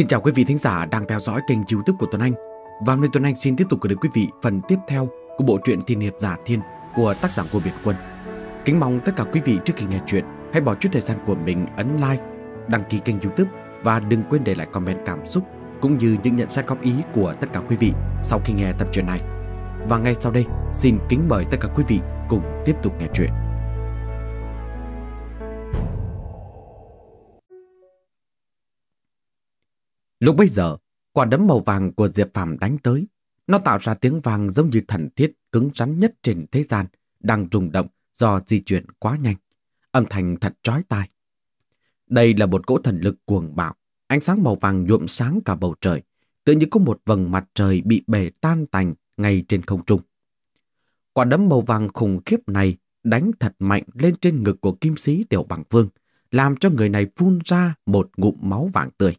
Xin chào quý vị thính giả đang theo dõi kênh youtube của Tuấn Anh Và hôm nay Tuấn Anh xin tiếp tục gửi đến quý vị phần tiếp theo của bộ truyện Thiên Hiệp Giả Thiên của tác giả Ngô Biển Quân Kính mong tất cả quý vị trước khi nghe chuyện hãy bỏ chút thời gian của mình ấn like, đăng ký kênh youtube và đừng quên để lại comment cảm xúc cũng như những nhận xét góp ý của tất cả quý vị sau khi nghe tập truyện này Và ngay sau đây xin kính mời tất cả quý vị cùng tiếp tục nghe chuyện Lúc bấy giờ, quả đấm màu vàng của Diệp Phàm đánh tới. Nó tạo ra tiếng vàng giống như thần thiết cứng rắn nhất trên thế gian, đang rung động do di chuyển quá nhanh. Âm thanh thật trói tai. Đây là một cỗ thần lực cuồng bạo, ánh sáng màu vàng nhuộm sáng cả bầu trời, tự như có một vầng mặt trời bị bể tan tành ngay trên không trung. Quả đấm màu vàng khủng khiếp này đánh thật mạnh lên trên ngực của kim sĩ tiểu bằng vương, làm cho người này phun ra một ngụm máu vàng tươi.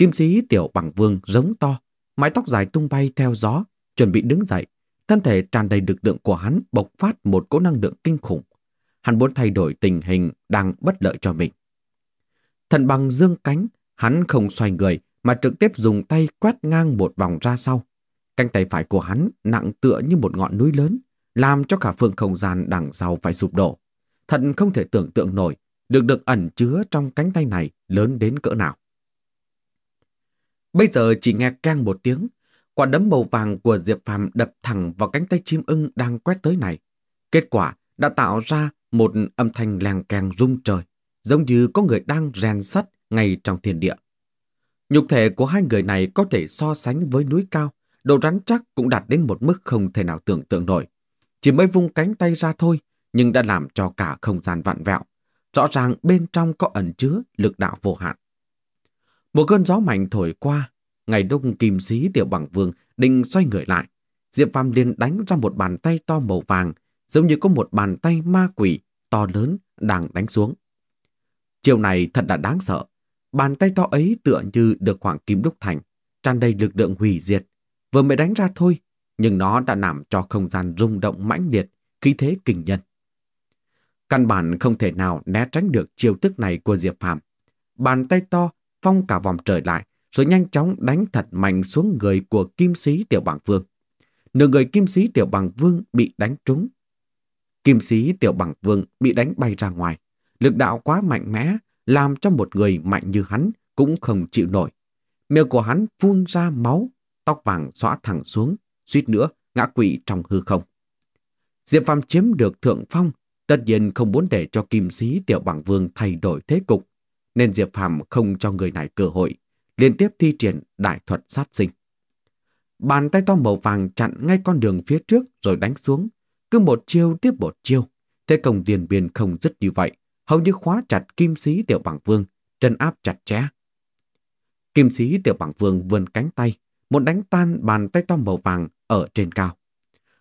Kim sĩ tiểu bằng vương giống to, mái tóc dài tung bay theo gió, chuẩn bị đứng dậy. Thân thể tràn đầy lực lượng của hắn bộc phát một cỗ năng lượng kinh khủng. Hắn muốn thay đổi tình hình đang bất lợi cho mình. Thần bằng dương cánh, hắn không xoay người mà trực tiếp dùng tay quét ngang một vòng ra sau. Cánh tay phải của hắn nặng tựa như một ngọn núi lớn, làm cho cả phương không gian đằng sau phải sụp đổ. Thật không thể tưởng tượng nổi, được được ẩn chứa trong cánh tay này lớn đến cỡ nào. Bây giờ chỉ nghe keng một tiếng, quả đấm màu vàng của Diệp Phàm đập thẳng vào cánh tay chim ưng đang quét tới này. Kết quả đã tạo ra một âm thanh làng càng rung trời, giống như có người đang rèn sắt ngay trong thiên địa. Nhục thể của hai người này có thể so sánh với núi cao, độ rắn chắc cũng đạt đến một mức không thể nào tưởng tượng nổi. Chỉ mới vung cánh tay ra thôi, nhưng đã làm cho cả không gian vặn vẹo. Rõ ràng bên trong có ẩn chứa lực đạo vô hạn. Một cơn gió mạnh thổi qua, ngày đông kim sĩ tiểu bằng vương định xoay người lại. Diệp Phàm liền đánh ra một bàn tay to màu vàng, giống như có một bàn tay ma quỷ to lớn đang đánh xuống. Chiều này thật là đáng sợ. Bàn tay to ấy tựa như được khoảng kim đúc thành, tràn đầy lực lượng hủy diệt. Vừa mới đánh ra thôi, nhưng nó đã làm cho không gian rung động mãnh liệt, khí thế kinh nhân. Căn bản không thể nào né tránh được chiêu thức này của Diệp Phạm. Bàn tay to phong cả vòng trời lại, rồi nhanh chóng đánh thật mạnh xuống người của kim sĩ tiểu bằng vương. Nửa người kim sĩ tiểu bằng vương bị đánh trúng. Kim sĩ tiểu bằng vương bị đánh bay ra ngoài. Lực đạo quá mạnh mẽ, làm cho một người mạnh như hắn cũng không chịu nổi. Miệng của hắn phun ra máu, tóc vàng xóa thẳng xuống, suýt nữa ngã quỵ trong hư không. Diệp Phàm chiếm được thượng phong, tất nhiên không muốn để cho kim sĩ tiểu bằng vương thay đổi thế cục, nên Diệp Phạm không cho người này cơ hội, liên tiếp thi triển đại thuật sát sinh. Bàn tay to màu vàng chặn ngay con đường phía trước rồi đánh xuống, cứ một chiêu tiếp một chiêu, thế công điền biên không dứt như vậy, hầu như khóa chặt kim sĩ tiểu bảng vương, chân áp chặt chẽ. Kim sĩ tiểu bảng vương vươn cánh tay, muốn đánh tan bàn tay to màu vàng ở trên cao.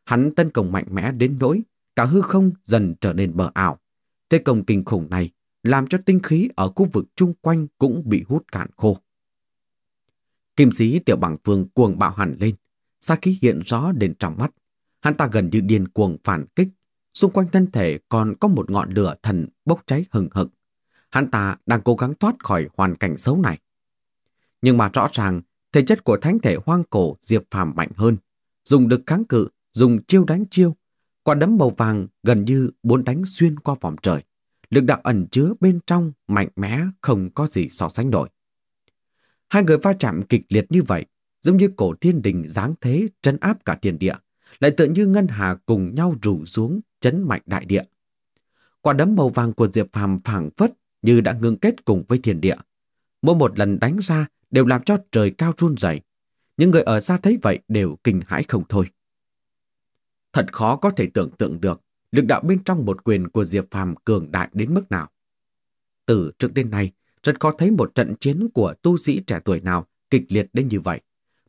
Hắn tấn công mạnh mẽ đến nỗi cả hư không dần trở nên bờ ảo. Thế công kinh khủng này làm cho tinh khí ở khu vực chung quanh cũng bị hút cạn khô. Kim sĩ tiểu bằng phương cuồng bạo hẳn lên, xa khí hiện rõ đến trong mắt. Hắn ta gần như điên cuồng phản kích, xung quanh thân thể còn có một ngọn lửa thần bốc cháy hừng hực. Hắn ta đang cố gắng thoát khỏi hoàn cảnh xấu này. Nhưng mà rõ ràng, thể chất của thánh thể hoang cổ diệp phàm mạnh hơn, dùng được kháng cự, dùng chiêu đánh chiêu, quả đấm màu vàng gần như bốn đánh xuyên qua vòng trời lực đạo ẩn chứa bên trong mạnh mẽ không có gì so sánh nổi. Hai người va chạm kịch liệt như vậy, giống như cổ thiên đình giáng thế trấn áp cả thiên địa, lại tựa như ngân hà cùng nhau rủ xuống chấn mạnh đại địa. Quả đấm màu vàng của Diệp Phàm phảng phất như đã ngưng kết cùng với thiên địa. Mỗi một lần đánh ra đều làm cho trời cao run rẩy. Những người ở xa thấy vậy đều kinh hãi không thôi. Thật khó có thể tưởng tượng được lực đạo bên trong một quyền của Diệp Phàm cường đại đến mức nào. Từ trước đến nay, rất khó thấy một trận chiến của tu sĩ trẻ tuổi nào kịch liệt đến như vậy.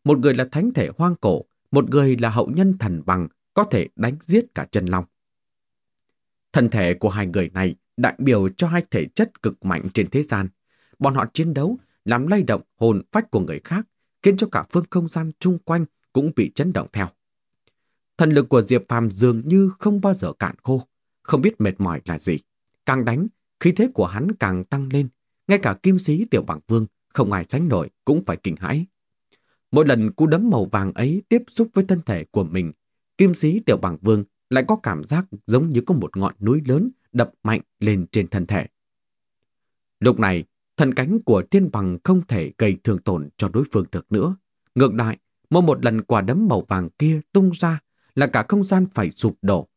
Một người là thánh thể hoang cổ, một người là hậu nhân thần bằng, có thể đánh giết cả chân long. Thân thể của hai người này đại biểu cho hai thể chất cực mạnh trên thế gian. Bọn họ chiến đấu, làm lay động hồn phách của người khác, khiến cho cả phương không gian chung quanh cũng bị chấn động theo. Thần lực của Diệp Phàm dường như không bao giờ cạn khô, không biết mệt mỏi là gì. Càng đánh, khí thế của hắn càng tăng lên, ngay cả kim sĩ tiểu bằng vương không ai sánh nổi cũng phải kinh hãi. Mỗi lần cú đấm màu vàng ấy tiếp xúc với thân thể của mình, kim sĩ tiểu bằng vương lại có cảm giác giống như có một ngọn núi lớn đập mạnh lên trên thân thể. Lúc này, thần cánh của thiên bằng không thể gây thương tổn cho đối phương được nữa. Ngược lại, mỗi một lần quả đấm màu vàng kia tung ra là cả không gian phải sụp đổ.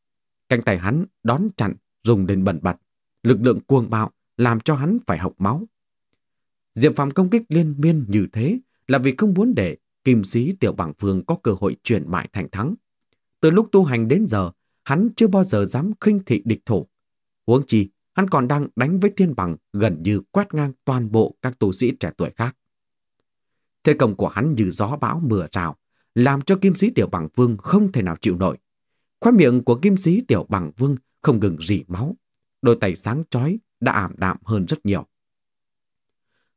Cánh tay hắn đón chặn, dùng đến bẩn bật. Lực lượng cuồng bạo làm cho hắn phải học máu. Diệp Phạm công kích liên miên như thế là vì không muốn để kim sĩ tiểu bảng phương có cơ hội chuyển bại thành thắng. Từ lúc tu hành đến giờ, hắn chưa bao giờ dám khinh thị địch thủ. Huống chi, hắn còn đang đánh với thiên bằng gần như quét ngang toàn bộ các tu sĩ trẻ tuổi khác. Thế công của hắn như gió bão mưa rào, làm cho kim sĩ tiểu bằng vương không thể nào chịu nổi. Khóa miệng của kim sĩ tiểu bằng vương không ngừng rỉ máu. Đôi tay sáng chói đã ảm đạm hơn rất nhiều.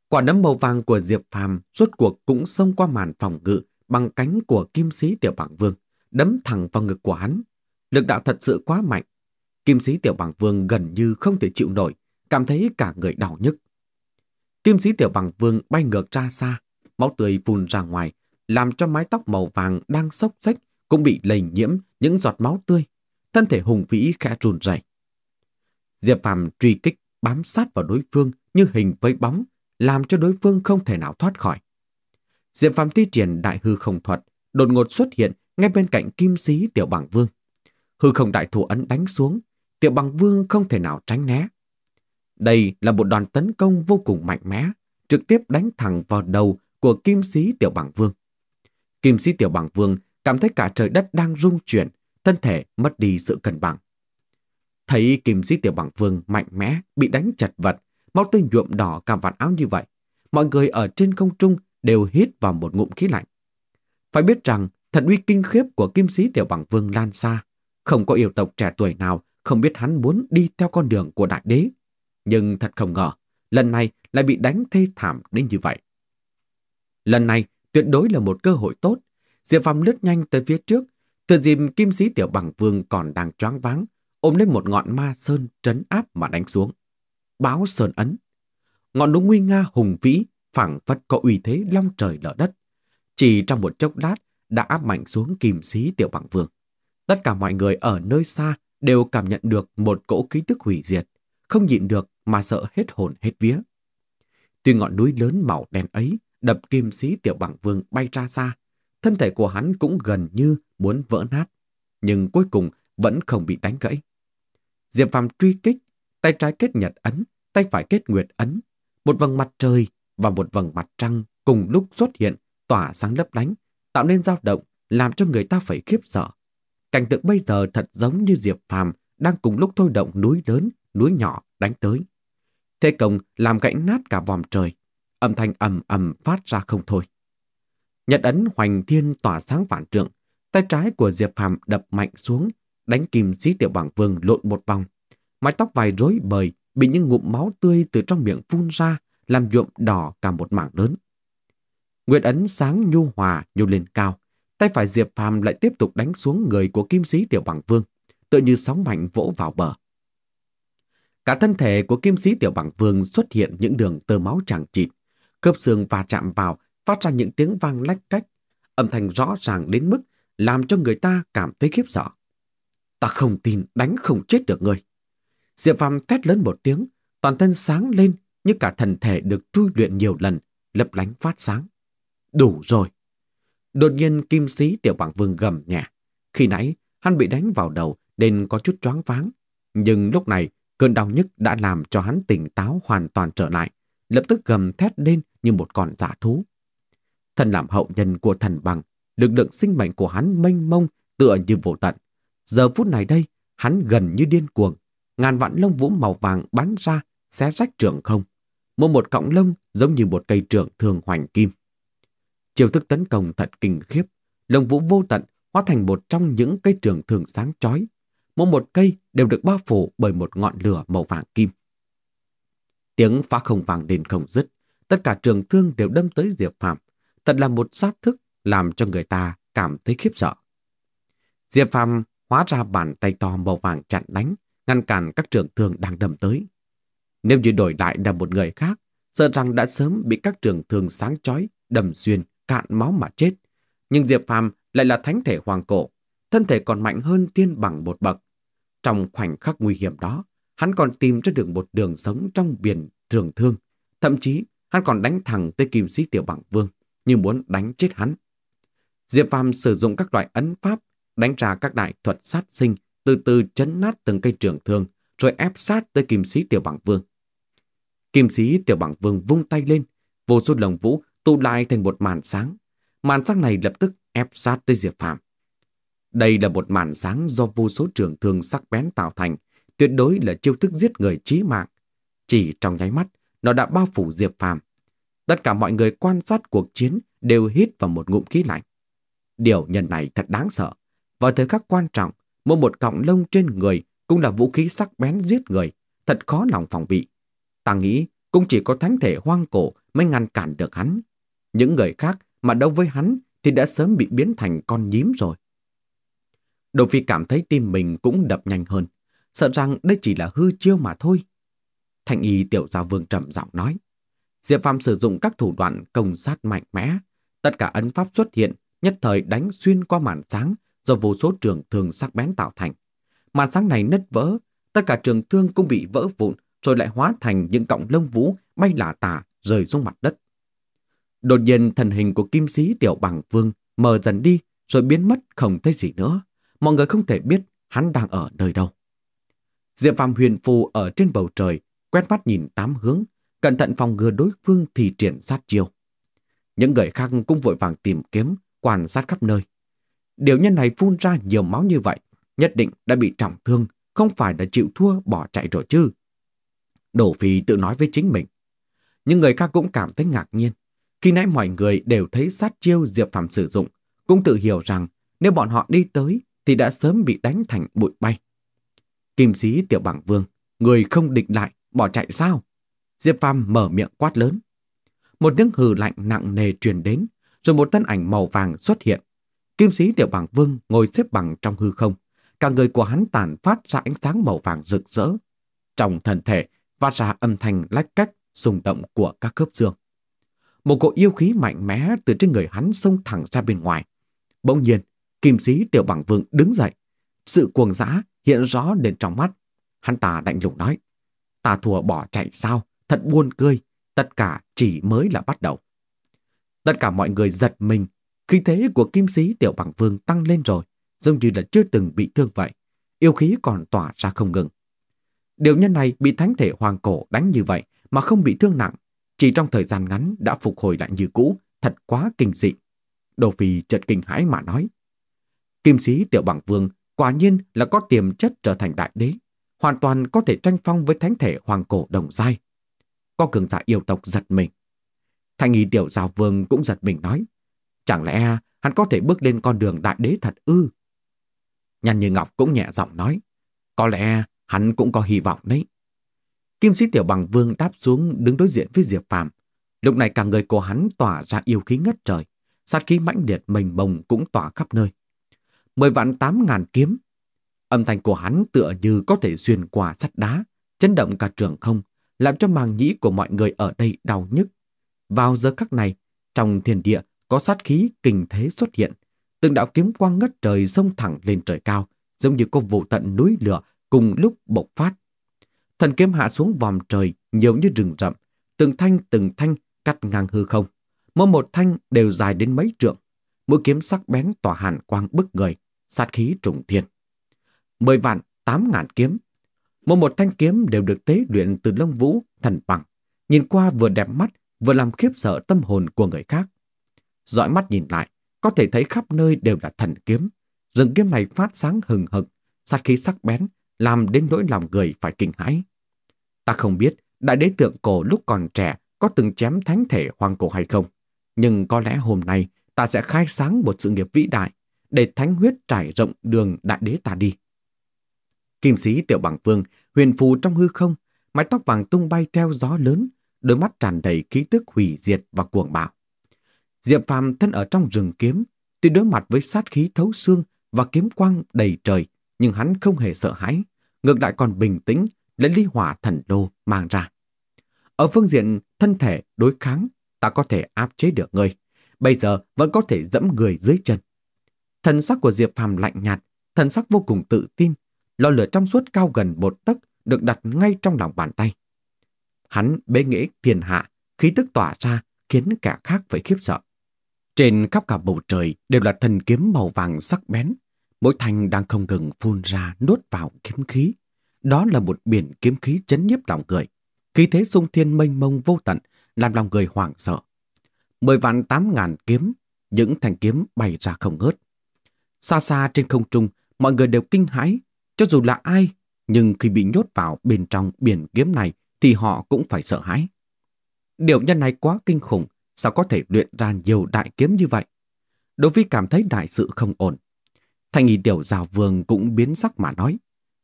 Quả đấm màu vàng của Diệp Phàm suốt cuộc cũng xông qua màn phòng ngự bằng cánh của kim sĩ tiểu bằng vương, đấm thẳng vào ngực của hắn. Lực đạo thật sự quá mạnh. Kim sĩ tiểu bằng vương gần như không thể chịu nổi, cảm thấy cả người đau nhức. Kim sĩ tiểu bằng vương bay ngược ra xa, máu tươi phun ra ngoài, làm cho mái tóc màu vàng đang xốc xách cũng bị lây nhiễm những giọt máu tươi, thân thể hùng vĩ khẽ run rẩy. Diệp Phạm truy kích bám sát vào đối phương như hình với bóng, làm cho đối phương không thể nào thoát khỏi. Diệp Phạm thi triển đại hư không thuật, đột ngột xuất hiện ngay bên cạnh kim sĩ Tiểu Bằng Vương. Hư không đại thủ ấn đánh xuống, Tiểu Bằng Vương không thể nào tránh né. Đây là một đoàn tấn công vô cùng mạnh mẽ, trực tiếp đánh thẳng vào đầu của kim sĩ Tiểu Bằng Vương. Kim sĩ tiểu bằng vương cảm thấy cả trời đất đang rung chuyển, thân thể mất đi sự cân bằng. Thấy kim sĩ tiểu bằng vương mạnh mẽ, bị đánh chật vật, máu tươi nhuộm đỏ cả vạt áo như vậy. Mọi người ở trên không trung đều hít vào một ngụm khí lạnh. Phải biết rằng thần uy kinh khiếp của kim sĩ tiểu bằng vương lan xa. Không có yêu tộc trẻ tuổi nào không biết hắn muốn đi theo con đường của đại đế. Nhưng thật không ngờ, lần này lại bị đánh thê thảm đến như vậy. Lần này tuyệt đối là một cơ hội tốt. Diệp Phàm lướt nhanh tới phía trước, từ dìm kim sĩ tiểu bằng vương còn đang choáng váng, ôm lên một ngọn ma sơn trấn áp mà đánh xuống. Báo sơn ấn. Ngọn núi nguy nga hùng vĩ, phẳng phất có uy thế long trời lở đất. Chỉ trong một chốc lát đã áp mạnh xuống kim sĩ tiểu bằng vương. Tất cả mọi người ở nơi xa đều cảm nhận được một cỗ khí tức hủy diệt, không nhịn được mà sợ hết hồn hết vía. Tuy ngọn núi lớn màu đen ấy đập kim sĩ tiểu bằng vương bay ra xa. Thân thể của hắn cũng gần như muốn vỡ nát, nhưng cuối cùng vẫn không bị đánh gãy. Diệp Phàm truy kích, tay trái kết nhật ấn, tay phải kết nguyệt ấn. Một vầng mặt trời và một vầng mặt trăng cùng lúc xuất hiện, tỏa sáng lấp lánh, tạo nên dao động, làm cho người ta phải khiếp sợ. Cảnh tượng bây giờ thật giống như Diệp Phàm đang cùng lúc thôi động núi lớn, núi nhỏ đánh tới. Thế công làm gãy nát cả vòm trời âm thanh ầm ầm phát ra không thôi. Nhật ấn hoành thiên tỏa sáng vạn trượng, tay trái của Diệp Phàm đập mạnh xuống, đánh kim sĩ tiểu bảng vương lộn một vòng. Mái tóc vài rối bời bị những ngụm máu tươi từ trong miệng phun ra, làm nhuộm đỏ cả một mảng lớn. Nguyệt ấn sáng nhu hòa nhô lên cao, tay phải Diệp Phàm lại tiếp tục đánh xuống người của kim sĩ tiểu bảng vương, tựa như sóng mạnh vỗ vào bờ. Cả thân thể của kim sĩ tiểu bảng vương xuất hiện những đường tơ máu chẳng chịt, Khớp xương va chạm vào, phát ra những tiếng vang lách cách, âm thanh rõ ràng đến mức làm cho người ta cảm thấy khiếp sợ. Ta không tin đánh không chết được người Diệp Phàm thét lớn một tiếng, toàn thân sáng lên như cả thần thể được trui luyện nhiều lần, lấp lánh phát sáng. Đủ rồi. Đột nhiên kim sĩ tiểu bảng vương gầm nhẹ. Khi nãy, hắn bị đánh vào đầu nên có chút choáng váng. Nhưng lúc này, cơn đau nhức đã làm cho hắn tỉnh táo hoàn toàn trở lại lập tức gầm thét lên như một con giả thú. Thần làm hậu nhân của thần bằng, lực lượng sinh mệnh của hắn mênh mông tựa như vô tận. Giờ phút này đây, hắn gần như điên cuồng, ngàn vạn lông vũ màu vàng bắn ra, xé rách trường không. Mỗi một cọng lông giống như một cây trường thường hoành kim. Chiều thức tấn công thật kinh khiếp, lông vũ vô tận hóa thành một trong những cây trường thường sáng chói. Mỗi một cây đều được bao phủ bởi một ngọn lửa màu vàng kim. Tiếng phá không vàng đền không dứt, tất cả trường thương đều đâm tới Diệp Phạm. Thật là một sát thức làm cho người ta cảm thấy khiếp sợ. Diệp Phạm hóa ra bàn tay to màu vàng chặn đánh, ngăn cản các trường thương đang đâm tới. Nếu như đổi lại là một người khác, sợ rằng đã sớm bị các trường thương sáng chói, đầm xuyên, cạn máu mà chết. Nhưng Diệp Phàm lại là thánh thể hoàng cổ, thân thể còn mạnh hơn tiên bằng một bậc. Trong khoảnh khắc nguy hiểm đó, hắn còn tìm ra được một đường sống trong biển trường thương. Thậm chí, hắn còn đánh thẳng tới kim sĩ tiểu bảng vương, như muốn đánh chết hắn. Diệp Phàm sử dụng các loại ấn pháp, đánh ra các đại thuật sát sinh, từ từ chấn nát từng cây trường thương, rồi ép sát tới kim sĩ tiểu bảng vương. Kim sĩ tiểu bảng vương vung tay lên, vô số lồng vũ tụ lại thành một màn sáng. Màn sáng này lập tức ép sát tới Diệp Phàm. Đây là một màn sáng do vô số trường thương sắc bén tạo thành, tuyệt đối là chiêu thức giết người chí mạng. Chỉ trong nháy mắt, nó đã bao phủ Diệp Phàm. Tất cả mọi người quan sát cuộc chiến đều hít vào một ngụm khí lạnh. Điều nhân này thật đáng sợ. Vào thời khắc quan trọng, mua một cọng lông trên người cũng là vũ khí sắc bén giết người, thật khó lòng phòng bị. Ta nghĩ cũng chỉ có thánh thể hoang cổ mới ngăn cản được hắn. Những người khác mà đấu với hắn thì đã sớm bị biến thành con nhím rồi. Đồ Phi cảm thấy tim mình cũng đập nhanh hơn sợ rằng đây chỉ là hư chiêu mà thôi. Thành y tiểu gia vương trầm giọng nói. Diệp Phàm sử dụng các thủ đoạn công sát mạnh mẽ. Tất cả ấn pháp xuất hiện, nhất thời đánh xuyên qua màn sáng do vô số trường thương sắc bén tạo thành. Màn sáng này nứt vỡ, tất cả trường thương cũng bị vỡ vụn rồi lại hóa thành những cọng lông vũ bay lả tả rời xuống mặt đất. Đột nhiên thần hình của kim sĩ tiểu bằng vương mờ dần đi rồi biến mất không thấy gì nữa. Mọi người không thể biết hắn đang ở nơi đâu. Diệp Phạm huyền phù ở trên bầu trời, quét mắt nhìn tám hướng, cẩn thận phòng ngừa đối phương thì triển sát chiêu. Những người khác cũng vội vàng tìm kiếm, quan sát khắp nơi. Điều nhân này phun ra nhiều máu như vậy, nhất định đã bị trọng thương, không phải là chịu thua bỏ chạy rồi chứ. Đổ Phi tự nói với chính mình. Những người khác cũng cảm thấy ngạc nhiên. Khi nãy mọi người đều thấy sát chiêu Diệp Phạm sử dụng, cũng tự hiểu rằng nếu bọn họ đi tới thì đã sớm bị đánh thành bụi bay. Kim sĩ tiểu Bảng vương, người không địch lại, bỏ chạy sao? Diệp Phàm mở miệng quát lớn. Một tiếng hừ lạnh nặng nề truyền đến, rồi một thân ảnh màu vàng xuất hiện. Kim sĩ tiểu Bảng vương ngồi xếp bằng trong hư không. Cả người của hắn tản phát ra ánh sáng màu vàng rực rỡ. Trong thân thể, phát ra âm thanh lách cách, rung động của các khớp xương. Một cỗ yêu khí mạnh mẽ từ trên người hắn xông thẳng ra bên ngoài. Bỗng nhiên, kim sĩ tiểu Bảng vương đứng dậy. Sự cuồng dã hiện rõ đến trong mắt. Hắn ta lạnh lùng nói, ta thua bỏ chạy sao, thật buồn cười, tất cả chỉ mới là bắt đầu. Tất cả mọi người giật mình, khí thế của kim sĩ tiểu bằng vương tăng lên rồi, giống như là chưa từng bị thương vậy, yêu khí còn tỏa ra không ngừng. Điều nhân này bị thánh thể hoàng cổ đánh như vậy mà không bị thương nặng, chỉ trong thời gian ngắn đã phục hồi lại như cũ, thật quá kinh dị. Đồ Phi chợt kinh hãi mà nói. Kim sĩ tiểu bằng vương Quả nhiên là có tiềm chất trở thành đại đế, hoàn toàn có thể tranh phong với thánh thể hoàng cổ đồng dai Có cường giả yêu tộc giật mình. Thanh y tiểu giáo vương cũng giật mình nói, chẳng lẽ hắn có thể bước lên con đường đại đế thật ư? nhàn như ngọc cũng nhẹ giọng nói, có lẽ hắn cũng có hy vọng đấy. Kim sĩ tiểu bằng vương đáp xuống đứng đối diện với Diệp Phàm Lúc này cả người của hắn tỏa ra yêu khí ngất trời, sát khí mãnh liệt mềm bồng cũng tỏa khắp nơi mười vạn tám ngàn kiếm. Âm thanh của hắn tựa như có thể xuyên qua sắt đá, chấn động cả trường không, làm cho màng nhĩ của mọi người ở đây đau nhức. Vào giờ khắc này, trong thiên địa có sát khí kinh thế xuất hiện, từng đạo kiếm quang ngất trời xông thẳng lên trời cao, giống như có vụ tận núi lửa cùng lúc bộc phát. Thần kiếm hạ xuống vòm trời nhiều như rừng rậm, từng thanh từng thanh cắt ngang hư không. Mỗi một thanh đều dài đến mấy trượng, mũi kiếm sắc bén tỏa hàn quang bức người, sát khí trùng thiên. Mười vạn tám ngàn kiếm, mỗi một thanh kiếm đều được tế luyện từ lông vũ, thần bằng, nhìn qua vừa đẹp mắt, vừa làm khiếp sợ tâm hồn của người khác. Dõi mắt nhìn lại, có thể thấy khắp nơi đều là thần kiếm. Rừng kiếm này phát sáng hừng hực, sát khí sắc bén, làm đến nỗi lòng người phải kinh hãi. Ta không biết đại đế tượng cổ lúc còn trẻ có từng chém thánh thể hoàng cổ hay không, nhưng có lẽ hôm nay ta sẽ khai sáng một sự nghiệp vĩ đại để thánh huyết trải rộng đường đại đế ta đi. Kim sĩ tiểu bằng vương, huyền phù trong hư không, mái tóc vàng tung bay theo gió lớn, đôi mắt tràn đầy khí tức hủy diệt và cuồng bạo. Diệp Phàm thân ở trong rừng kiếm, tuy đối mặt với sát khí thấu xương và kiếm quang đầy trời, nhưng hắn không hề sợ hãi, ngược lại còn bình tĩnh lấy ly hỏa thần đô mang ra. Ở phương diện thân thể đối kháng, ta có thể áp chế được ngươi, bây giờ vẫn có thể dẫm người dưới chân. Thần sắc của Diệp Phàm lạnh nhạt, thần sắc vô cùng tự tin, lò lửa trong suốt cao gần một tấc được đặt ngay trong lòng bàn tay. Hắn bế nghĩa thiên hạ, khí tức tỏa ra khiến cả khác phải khiếp sợ. Trên khắp cả bầu trời đều là thần kiếm màu vàng sắc bén, mỗi thanh đang không ngừng phun ra nuốt vào kiếm khí. Đó là một biển kiếm khí chấn nhiếp lòng người, khí thế sung thiên mênh mông vô tận làm lòng người hoảng sợ. Mười vạn tám ngàn kiếm, những thanh kiếm bay ra không ngớt, Xa xa trên không trung, mọi người đều kinh hãi, cho dù là ai, nhưng khi bị nhốt vào bên trong biển kiếm này thì họ cũng phải sợ hãi. Điều nhân này quá kinh khủng, sao có thể luyện ra nhiều đại kiếm như vậy? Đối với cảm thấy đại sự không ổn. Thanh y tiểu giào vương cũng biến sắc mà nói.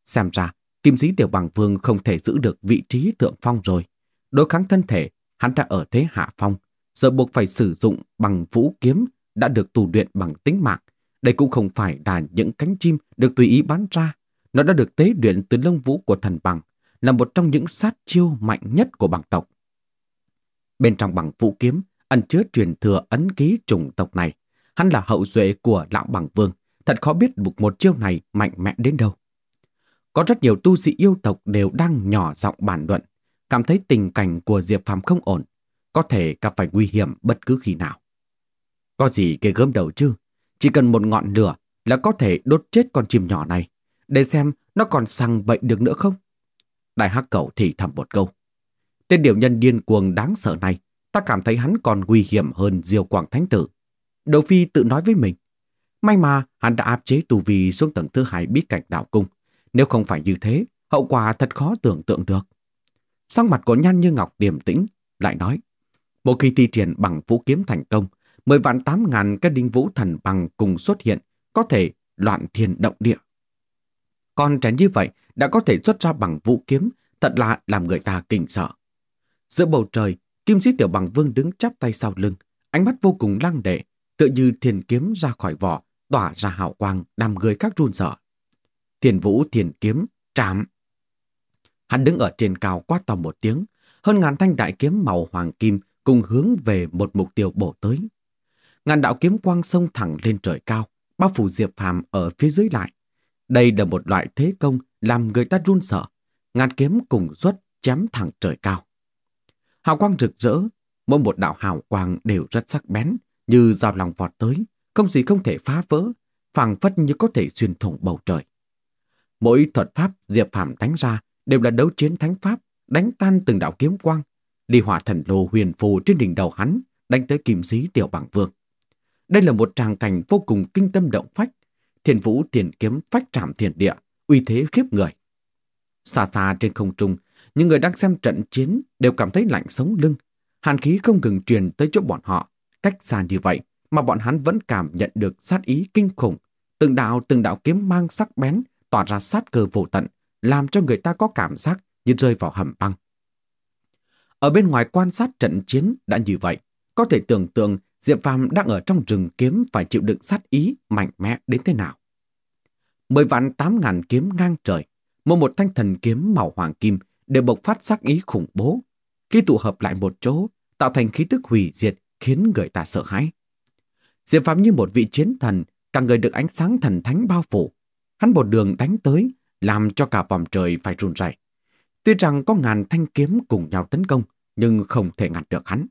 Xem ra, kim sĩ tiểu bằng vương không thể giữ được vị trí thượng phong rồi. Đối kháng thân thể, hắn đã ở thế hạ phong, giờ buộc phải sử dụng bằng vũ kiếm đã được tù luyện bằng tính mạng đây cũng không phải là những cánh chim được tùy ý bán ra. Nó đã được tế luyện từ lông vũ của thần bằng, là một trong những sát chiêu mạnh nhất của bằng tộc. Bên trong bằng vũ kiếm, ẩn chứa truyền thừa ấn ký chủng tộc này. Hắn là hậu duệ của lão bằng vương, thật khó biết một, một chiêu này mạnh mẽ đến đâu. Có rất nhiều tu sĩ yêu tộc đều đang nhỏ giọng bàn luận, cảm thấy tình cảnh của Diệp Phàm không ổn, có thể gặp phải nguy hiểm bất cứ khi nào. Có gì ghê gớm đầu chứ? Chỉ cần một ngọn lửa là có thể đốt chết con chim nhỏ này, để xem nó còn săng bệnh được nữa không. Đại hắc cẩu thì thầm một câu. Tên điều nhân điên cuồng đáng sợ này, ta cảm thấy hắn còn nguy hiểm hơn Diêu Quảng Thánh Tử. Đầu Phi tự nói với mình. May mà hắn đã áp chế tù vi xuống tầng thứ hai bí cảnh đạo cung. Nếu không phải như thế, hậu quả thật khó tưởng tượng được. Sang mặt của Nhan Như Ngọc điềm tĩnh, lại nói. Một khi thi triển bằng vũ kiếm thành công, mười vạn tám ngàn cái đinh vũ thần bằng cùng xuất hiện, có thể loạn thiên động địa. Con trẻ như vậy đã có thể xuất ra bằng vũ kiếm, thật là làm người ta kinh sợ. Giữa bầu trời, kim sĩ tiểu bằng vương đứng chắp tay sau lưng, ánh mắt vô cùng lăng đệ, tựa như thiền kiếm ra khỏi vỏ, tỏa ra hào quang làm người các run sợ. Thiền vũ thiền kiếm, trảm. Hắn đứng ở trên cao quát to một tiếng, hơn ngàn thanh đại kiếm màu hoàng kim cùng hướng về một mục tiêu bổ tới ngàn đạo kiếm quang sông thẳng lên trời cao, bao phủ Diệp Phàm ở phía dưới lại. Đây là một loại thế công làm người ta run sợ. Ngàn kiếm cùng xuất chém thẳng trời cao. Hào quang rực rỡ, mỗi một đạo hào quang đều rất sắc bén, như dao lòng vọt tới, không gì không thể phá vỡ, phẳng phất như có thể xuyên thủng bầu trời. Mỗi thuật pháp Diệp Phàm đánh ra đều là đấu chiến thánh pháp, đánh tan từng đạo kiếm quang, đi hỏa thần lô huyền phù trên đỉnh đầu hắn, đánh tới kim sĩ tiểu bằng vương. Đây là một tràng cảnh vô cùng kinh tâm động phách. Thiền vũ thiền kiếm phách trảm thiền địa, uy thế khiếp người. Xa xa trên không trung, những người đang xem trận chiến đều cảm thấy lạnh sống lưng. Hàn khí không ngừng truyền tới chỗ bọn họ. Cách xa như vậy mà bọn hắn vẫn cảm nhận được sát ý kinh khủng. Từng đạo từng đạo kiếm mang sắc bén tỏa ra sát cơ vô tận, làm cho người ta có cảm giác như rơi vào hầm băng. Ở bên ngoài quan sát trận chiến đã như vậy, có thể tưởng tượng Diệp Phạm đang ở trong rừng kiếm phải chịu đựng sát ý mạnh mẽ đến thế nào. Mười vạn tám ngàn kiếm ngang trời, mỗi một thanh thần kiếm màu hoàng kim đều bộc phát sát ý khủng bố. Khi tụ hợp lại một chỗ, tạo thành khí tức hủy diệt khiến người ta sợ hãi. Diệp Phạm như một vị chiến thần, càng người được ánh sáng thần thánh bao phủ. Hắn một đường đánh tới, làm cho cả vòng trời phải run rẩy. Tuy rằng có ngàn thanh kiếm cùng nhau tấn công, nhưng không thể ngăn được hắn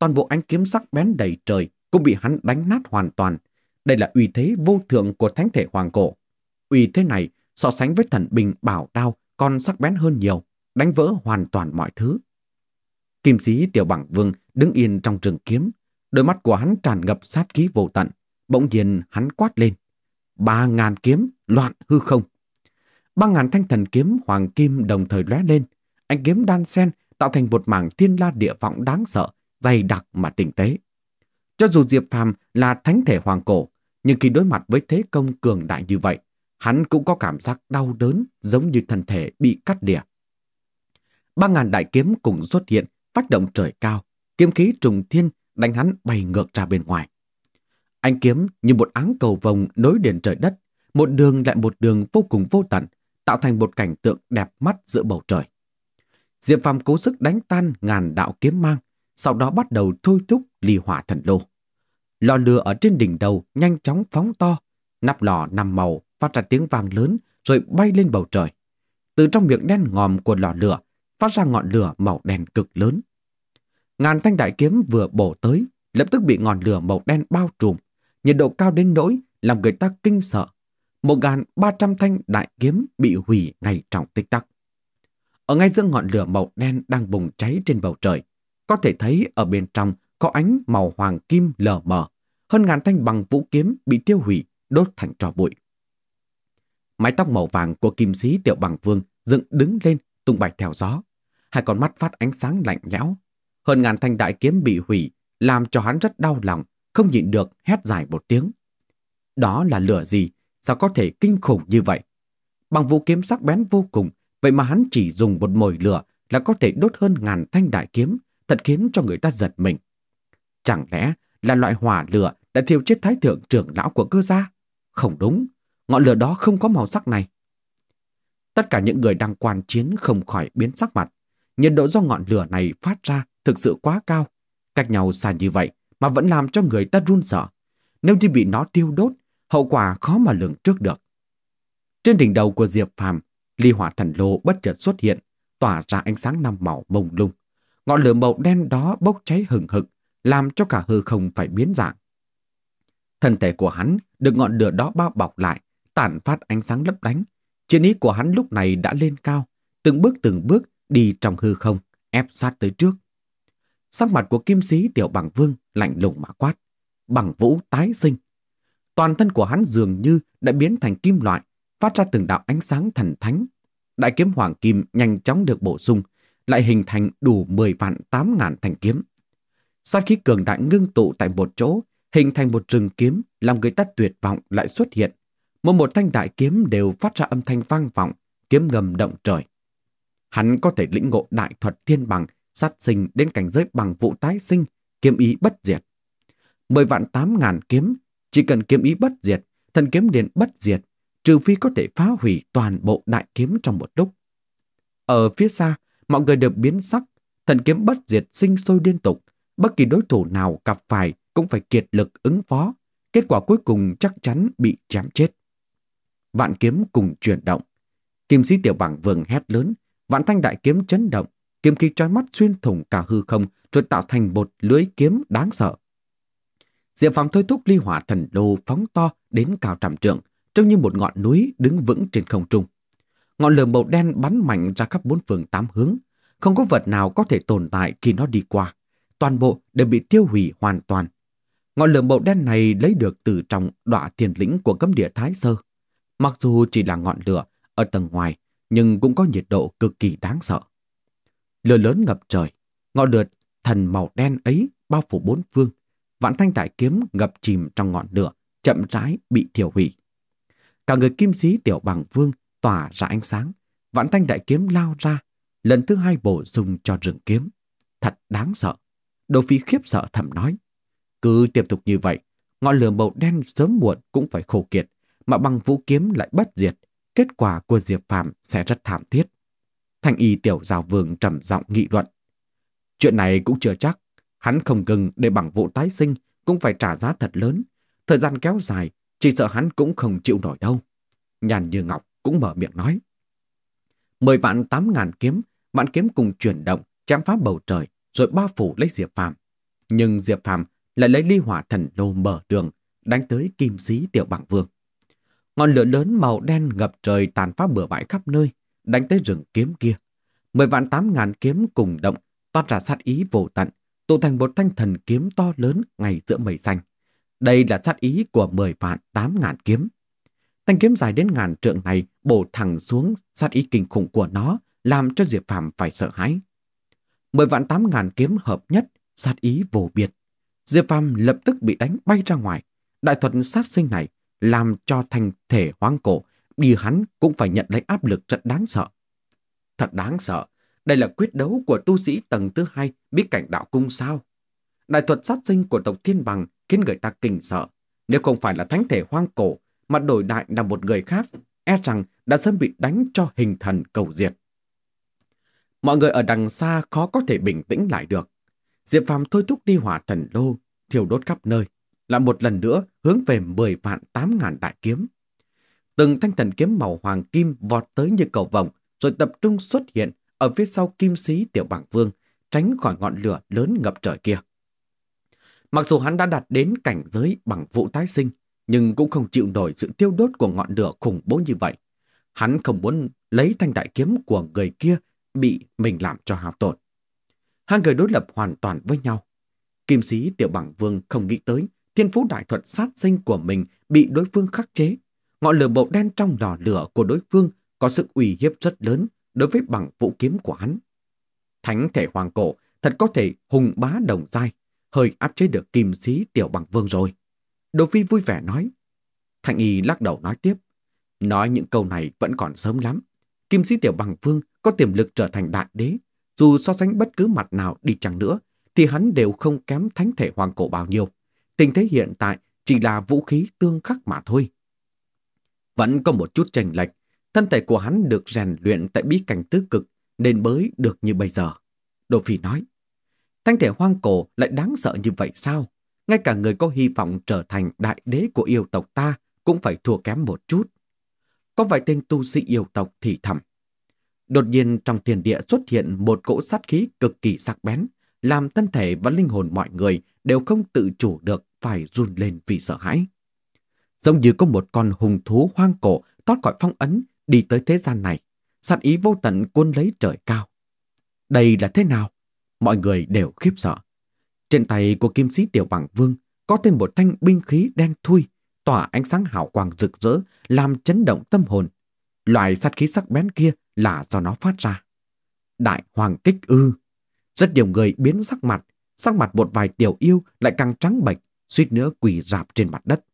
toàn bộ ánh kiếm sắc bén đầy trời cũng bị hắn đánh nát hoàn toàn. Đây là uy thế vô thượng của thánh thể hoàng cổ. Uy thế này so sánh với thần bình bảo đao còn sắc bén hơn nhiều, đánh vỡ hoàn toàn mọi thứ. Kim sĩ tiểu bằng vương đứng yên trong trường kiếm, đôi mắt của hắn tràn ngập sát khí vô tận. Bỗng nhiên hắn quát lên, ba ngàn kiếm loạn hư không. Ba ngàn thanh thần kiếm hoàng kim đồng thời lóe lên, ánh kiếm đan sen tạo thành một mảng thiên la địa vọng đáng sợ dày đặc mà tinh tế. Cho dù Diệp Phàm là thánh thể hoàng cổ, nhưng khi đối mặt với thế công cường đại như vậy, hắn cũng có cảm giác đau đớn giống như thân thể bị cắt đỉa. Ba ngàn đại kiếm cùng xuất hiện, phát động trời cao, kiếm khí trùng thiên đánh hắn bay ngược ra bên ngoài. Anh kiếm như một áng cầu vồng nối đến trời đất, một đường lại một đường vô cùng vô tận, tạo thành một cảnh tượng đẹp mắt giữa bầu trời. Diệp Phạm cố sức đánh tan ngàn đạo kiếm mang, sau đó bắt đầu thôi thúc ly hỏa thần lô. Lò lửa ở trên đỉnh đầu nhanh chóng phóng to, nắp lò nằm màu phát ra tiếng vàng lớn rồi bay lên bầu trời. Từ trong miệng đen ngòm của lò lửa phát ra ngọn lửa màu đen cực lớn. Ngàn thanh đại kiếm vừa bổ tới, lập tức bị ngọn lửa màu đen bao trùm, nhiệt độ cao đến nỗi làm người ta kinh sợ. Một ba trăm thanh đại kiếm bị hủy ngay trong tích tắc. Ở ngay giữa ngọn lửa màu đen đang bùng cháy trên bầu trời, có thể thấy ở bên trong có ánh màu hoàng kim lờ mờ, hơn ngàn thanh bằng vũ kiếm bị tiêu hủy, đốt thành trò bụi. Mái tóc màu vàng của kim sĩ tiểu bằng vương dựng đứng lên, tung bạch theo gió. Hai con mắt phát ánh sáng lạnh lẽo. Hơn ngàn thanh đại kiếm bị hủy, làm cho hắn rất đau lòng, không nhịn được hét dài một tiếng. Đó là lửa gì? Sao có thể kinh khủng như vậy? Bằng vũ kiếm sắc bén vô cùng, vậy mà hắn chỉ dùng một mồi lửa là có thể đốt hơn ngàn thanh đại kiếm, thật khiến cho người ta giật mình. Chẳng lẽ là loại hỏa lửa đã thiêu chết thái thượng trưởng lão của cơ gia? Không đúng, ngọn lửa đó không có màu sắc này. Tất cả những người đang quan chiến không khỏi biến sắc mặt. Nhiệt độ do ngọn lửa này phát ra thực sự quá cao. Cách nhau xa như vậy mà vẫn làm cho người ta run sợ. Nếu như bị nó tiêu đốt, hậu quả khó mà lường trước được. Trên đỉnh đầu của Diệp Phàm, ly hỏa thần lô bất chợt xuất hiện, tỏa ra ánh sáng năm màu mông lung. Ngọn lửa màu đen đó bốc cháy hừng hực, làm cho cả hư không phải biến dạng. Thân thể của hắn được ngọn lửa đó bao bọc lại, tản phát ánh sáng lấp lánh. Chiến ý của hắn lúc này đã lên cao, từng bước từng bước đi trong hư không, ép sát tới trước. Sắc mặt của kim sĩ tiểu bằng vương lạnh lùng mà quát, bằng vũ tái sinh. Toàn thân của hắn dường như đã biến thành kim loại, phát ra từng đạo ánh sáng thần thánh. Đại kiếm hoàng kim nhanh chóng được bổ sung, lại hình thành đủ 10 vạn 8 ngàn thành kiếm. Sát khí cường đại ngưng tụ tại một chỗ, hình thành một rừng kiếm, làm người ta tuyệt vọng lại xuất hiện. Mỗi một thanh đại kiếm đều phát ra âm thanh vang vọng, kiếm gầm động trời. Hắn có thể lĩnh ngộ đại thuật thiên bằng, sát sinh đến cảnh giới bằng vụ tái sinh, kiếm ý bất diệt. Mười vạn tám ngàn kiếm, chỉ cần kiếm ý bất diệt, thần kiếm điện bất diệt, trừ phi có thể phá hủy toàn bộ đại kiếm trong một lúc. Ở phía xa, mọi người đều biến sắc, thần kiếm bất diệt sinh sôi liên tục, bất kỳ đối thủ nào gặp phải cũng phải kiệt lực ứng phó, kết quả cuối cùng chắc chắn bị chém chết. Vạn kiếm cùng chuyển động, kim sĩ tiểu bảng vừng hét lớn, vạn thanh đại kiếm chấn động, kiếm khí trói mắt xuyên thủng cả hư không rồi tạo thành một lưới kiếm đáng sợ. Diệp Phàm thôi thúc ly hỏa thần lô phóng to đến cao trạm trượng, trông như một ngọn núi đứng vững trên không trung. Ngọn lửa màu đen bắn mạnh ra khắp bốn phương tám hướng. Không có vật nào có thể tồn tại khi nó đi qua. Toàn bộ đều bị tiêu hủy hoàn toàn. Ngọn lửa màu đen này lấy được từ trong đọa thiền lĩnh của cấm địa Thái Sơ. Mặc dù chỉ là ngọn lửa ở tầng ngoài, nhưng cũng có nhiệt độ cực kỳ đáng sợ. Lửa lớn ngập trời, ngọn lửa thần màu đen ấy bao phủ bốn phương. Vạn thanh đại kiếm ngập chìm trong ngọn lửa, chậm rãi bị thiểu hủy. Cả người kim sĩ tiểu bằng vương tỏa ra ánh sáng. Vãn thanh đại kiếm lao ra, lần thứ hai bổ sung cho rừng kiếm. Thật đáng sợ. Đỗ Phi khiếp sợ thầm nói. Cứ tiếp tục như vậy, ngọn lửa màu đen sớm muộn cũng phải khổ kiệt, mà bằng vũ kiếm lại bất diệt, kết quả của Diệp Phạm sẽ rất thảm thiết. Thanh y tiểu giáo vương trầm giọng nghị luận. Chuyện này cũng chưa chắc, hắn không ngừng để bằng vụ tái sinh cũng phải trả giá thật lớn, thời gian kéo dài, chỉ sợ hắn cũng không chịu nổi đâu. Nhàn như ngọc, cũng mở miệng nói. Mười vạn tám ngàn kiếm, vạn kiếm cùng chuyển động, chém phá bầu trời, rồi bao phủ lấy Diệp Phàm. Nhưng Diệp Phàm lại lấy ly hỏa thần lô mở đường, đánh tới kim sĩ tiểu bảng vương. Ngọn lửa lớn màu đen ngập trời tàn phá bừa bãi khắp nơi, đánh tới rừng kiếm kia. Mười vạn tám ngàn kiếm cùng động, toát ra sát ý vô tận, tụ thành một thanh thần kiếm to lớn ngay giữa mây xanh. Đây là sát ý của mười vạn tám ngàn kiếm. Thanh kiếm dài đến ngàn trượng này bổ thẳng xuống sát ý kinh khủng của nó, làm cho Diệp Phạm phải sợ hãi. Mười vạn tám ngàn kiếm hợp nhất, sát ý vô biệt. Diệp Phạm lập tức bị đánh bay ra ngoài. Đại thuật sát sinh này làm cho thành thể hoang cổ, đi hắn cũng phải nhận lấy áp lực rất đáng sợ. Thật đáng sợ, đây là quyết đấu của tu sĩ tầng thứ hai biết cảnh đạo cung sao. Đại thuật sát sinh của tộc Thiên Bằng khiến người ta kinh sợ. Nếu không phải là thánh thể hoang cổ, mà đổi đại là một người khác, e rằng đã sớm bị đánh cho hình thần cầu diệt. Mọi người ở đằng xa khó có thể bình tĩnh lại được. Diệp Phàm thôi thúc đi hỏa thần lô, thiêu đốt khắp nơi, lại một lần nữa hướng về 10 vạn 8 ngàn đại kiếm. Từng thanh thần kiếm màu hoàng kim vọt tới như cầu vồng, rồi tập trung xuất hiện ở phía sau kim sĩ tiểu bảng vương, tránh khỏi ngọn lửa lớn ngập trời kia. Mặc dù hắn đã đạt đến cảnh giới bằng vụ tái sinh, nhưng cũng không chịu nổi sự tiêu đốt của ngọn lửa khủng bố như vậy. Hắn không muốn lấy thanh đại kiếm của người kia bị mình làm cho hao tổn. Hai người đối lập hoàn toàn với nhau. Kim sĩ tiểu bảng vương không nghĩ tới thiên phú đại thuật sát sinh của mình bị đối phương khắc chế. Ngọn lửa màu đen trong lò lửa của đối phương có sự ủy hiếp rất lớn đối với bằng vũ kiếm của hắn. Thánh thể hoàng cổ thật có thể hùng bá đồng dai, hơi áp chế được kim sĩ tiểu bằng vương rồi. Đồ Phi vui vẻ nói. Thành Y lắc đầu nói tiếp. Nói những câu này vẫn còn sớm lắm. Kim sĩ tiểu bằng phương có tiềm lực trở thành đại đế. Dù so sánh bất cứ mặt nào đi chăng nữa, thì hắn đều không kém thánh thể hoàng cổ bao nhiêu. Tình thế hiện tại chỉ là vũ khí tương khắc mà thôi. Vẫn có một chút chênh lệch, thân thể của hắn được rèn luyện tại bí cảnh tứ cực nên mới được như bây giờ. Đồ Phi nói, Thánh thể hoang cổ lại đáng sợ như vậy sao? ngay cả người có hy vọng trở thành đại đế của yêu tộc ta cũng phải thua kém một chút. Có vài tên tu sĩ yêu tộc thì thầm. Đột nhiên trong tiền địa xuất hiện một cỗ sát khí cực kỳ sắc bén, làm thân thể và linh hồn mọi người đều không tự chủ được phải run lên vì sợ hãi. Giống như có một con hùng thú hoang cổ thoát khỏi phong ấn đi tới thế gian này, sát ý vô tận cuốn lấy trời cao. Đây là thế nào? Mọi người đều khiếp sợ. Trên tay của kim sĩ tiểu bằng vương có thêm một thanh binh khí đen thui, tỏa ánh sáng hào quang rực rỡ, làm chấn động tâm hồn. Loại sát khí sắc bén kia là do nó phát ra. Đại hoàng kích ư. Rất nhiều người biến sắc mặt, sắc mặt một vài tiểu yêu lại càng trắng bệch, suýt nữa quỳ rạp trên mặt đất.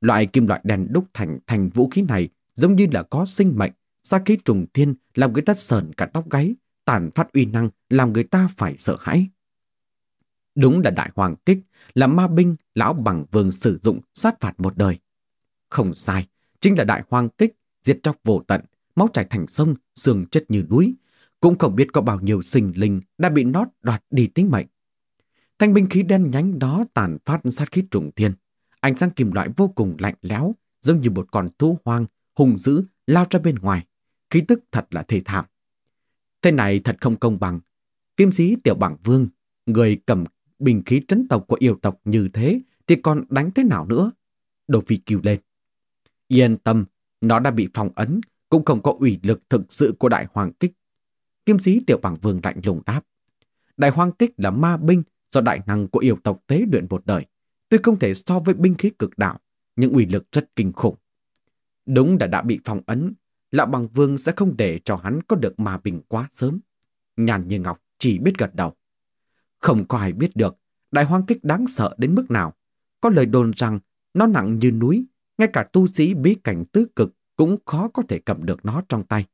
Loại kim loại đèn đúc thành thành vũ khí này giống như là có sinh mệnh, sát khí trùng thiên làm người ta sờn cả tóc gáy, tàn phát uy năng làm người ta phải sợ hãi. Đúng là đại hoàng kích, là ma binh lão bằng vương sử dụng sát phạt một đời. Không sai, chính là đại hoàng kích, diệt chóc vô tận, máu chảy thành sông, xương chất như núi. Cũng không biết có bao nhiêu sinh linh đã bị nót đoạt đi tính mệnh. Thanh binh khí đen nhánh đó tàn phát sát khí trùng thiên. Ánh sáng kim loại vô cùng lạnh lẽo, giống như một con thú hoang, hùng dữ, lao ra bên ngoài. Khí tức thật là thê thảm. Thế này thật không công bằng. Kim sĩ tiểu bảng vương, người cầm bình khí trấn tộc của yêu tộc như thế thì còn đánh thế nào nữa? Đồ Phi kêu lên. Yên tâm, nó đã bị phòng ấn, cũng không có ủy lực thực sự của đại hoàng kích. Kim sĩ tiểu bằng vương lạnh lùng đáp. Đại hoàng kích là ma binh do đại năng của yêu tộc tế luyện một đời. Tuy không thể so với binh khí cực đạo, nhưng ủy lực rất kinh khủng. Đúng là đã, đã bị phòng ấn, lão bằng vương sẽ không để cho hắn có được ma bình quá sớm. Nhàn như ngọc chỉ biết gật đầu. Không có ai biết được đại hoang kích đáng sợ đến mức nào. Có lời đồn rằng nó nặng như núi, ngay cả tu sĩ bí cảnh tứ cực cũng khó có thể cầm được nó trong tay.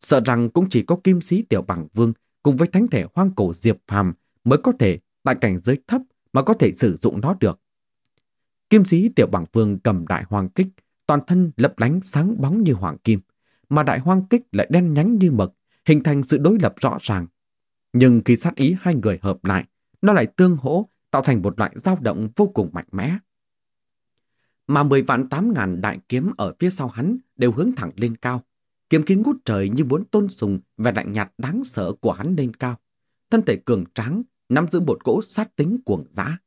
Sợ rằng cũng chỉ có kim sĩ tiểu bằng vương cùng với thánh thể hoang cổ diệp phàm mới có thể tại cảnh giới thấp mà có thể sử dụng nó được. Kim sĩ tiểu bằng vương cầm đại hoang kích, toàn thân lấp lánh sáng bóng như hoàng kim, mà đại hoang kích lại đen nhánh như mực, hình thành sự đối lập rõ ràng nhưng khi sát ý hai người hợp lại, nó lại tương hỗ, tạo thành một loại dao động vô cùng mạnh mẽ. Mà 10 vạn 8 ngàn đại kiếm ở phía sau hắn đều hướng thẳng lên cao. Kiếm khí ngút trời như muốn tôn sùng và lạnh nhạt đáng sợ của hắn lên cao. Thân thể cường tráng, nắm giữ một cỗ sát tính cuồng dã.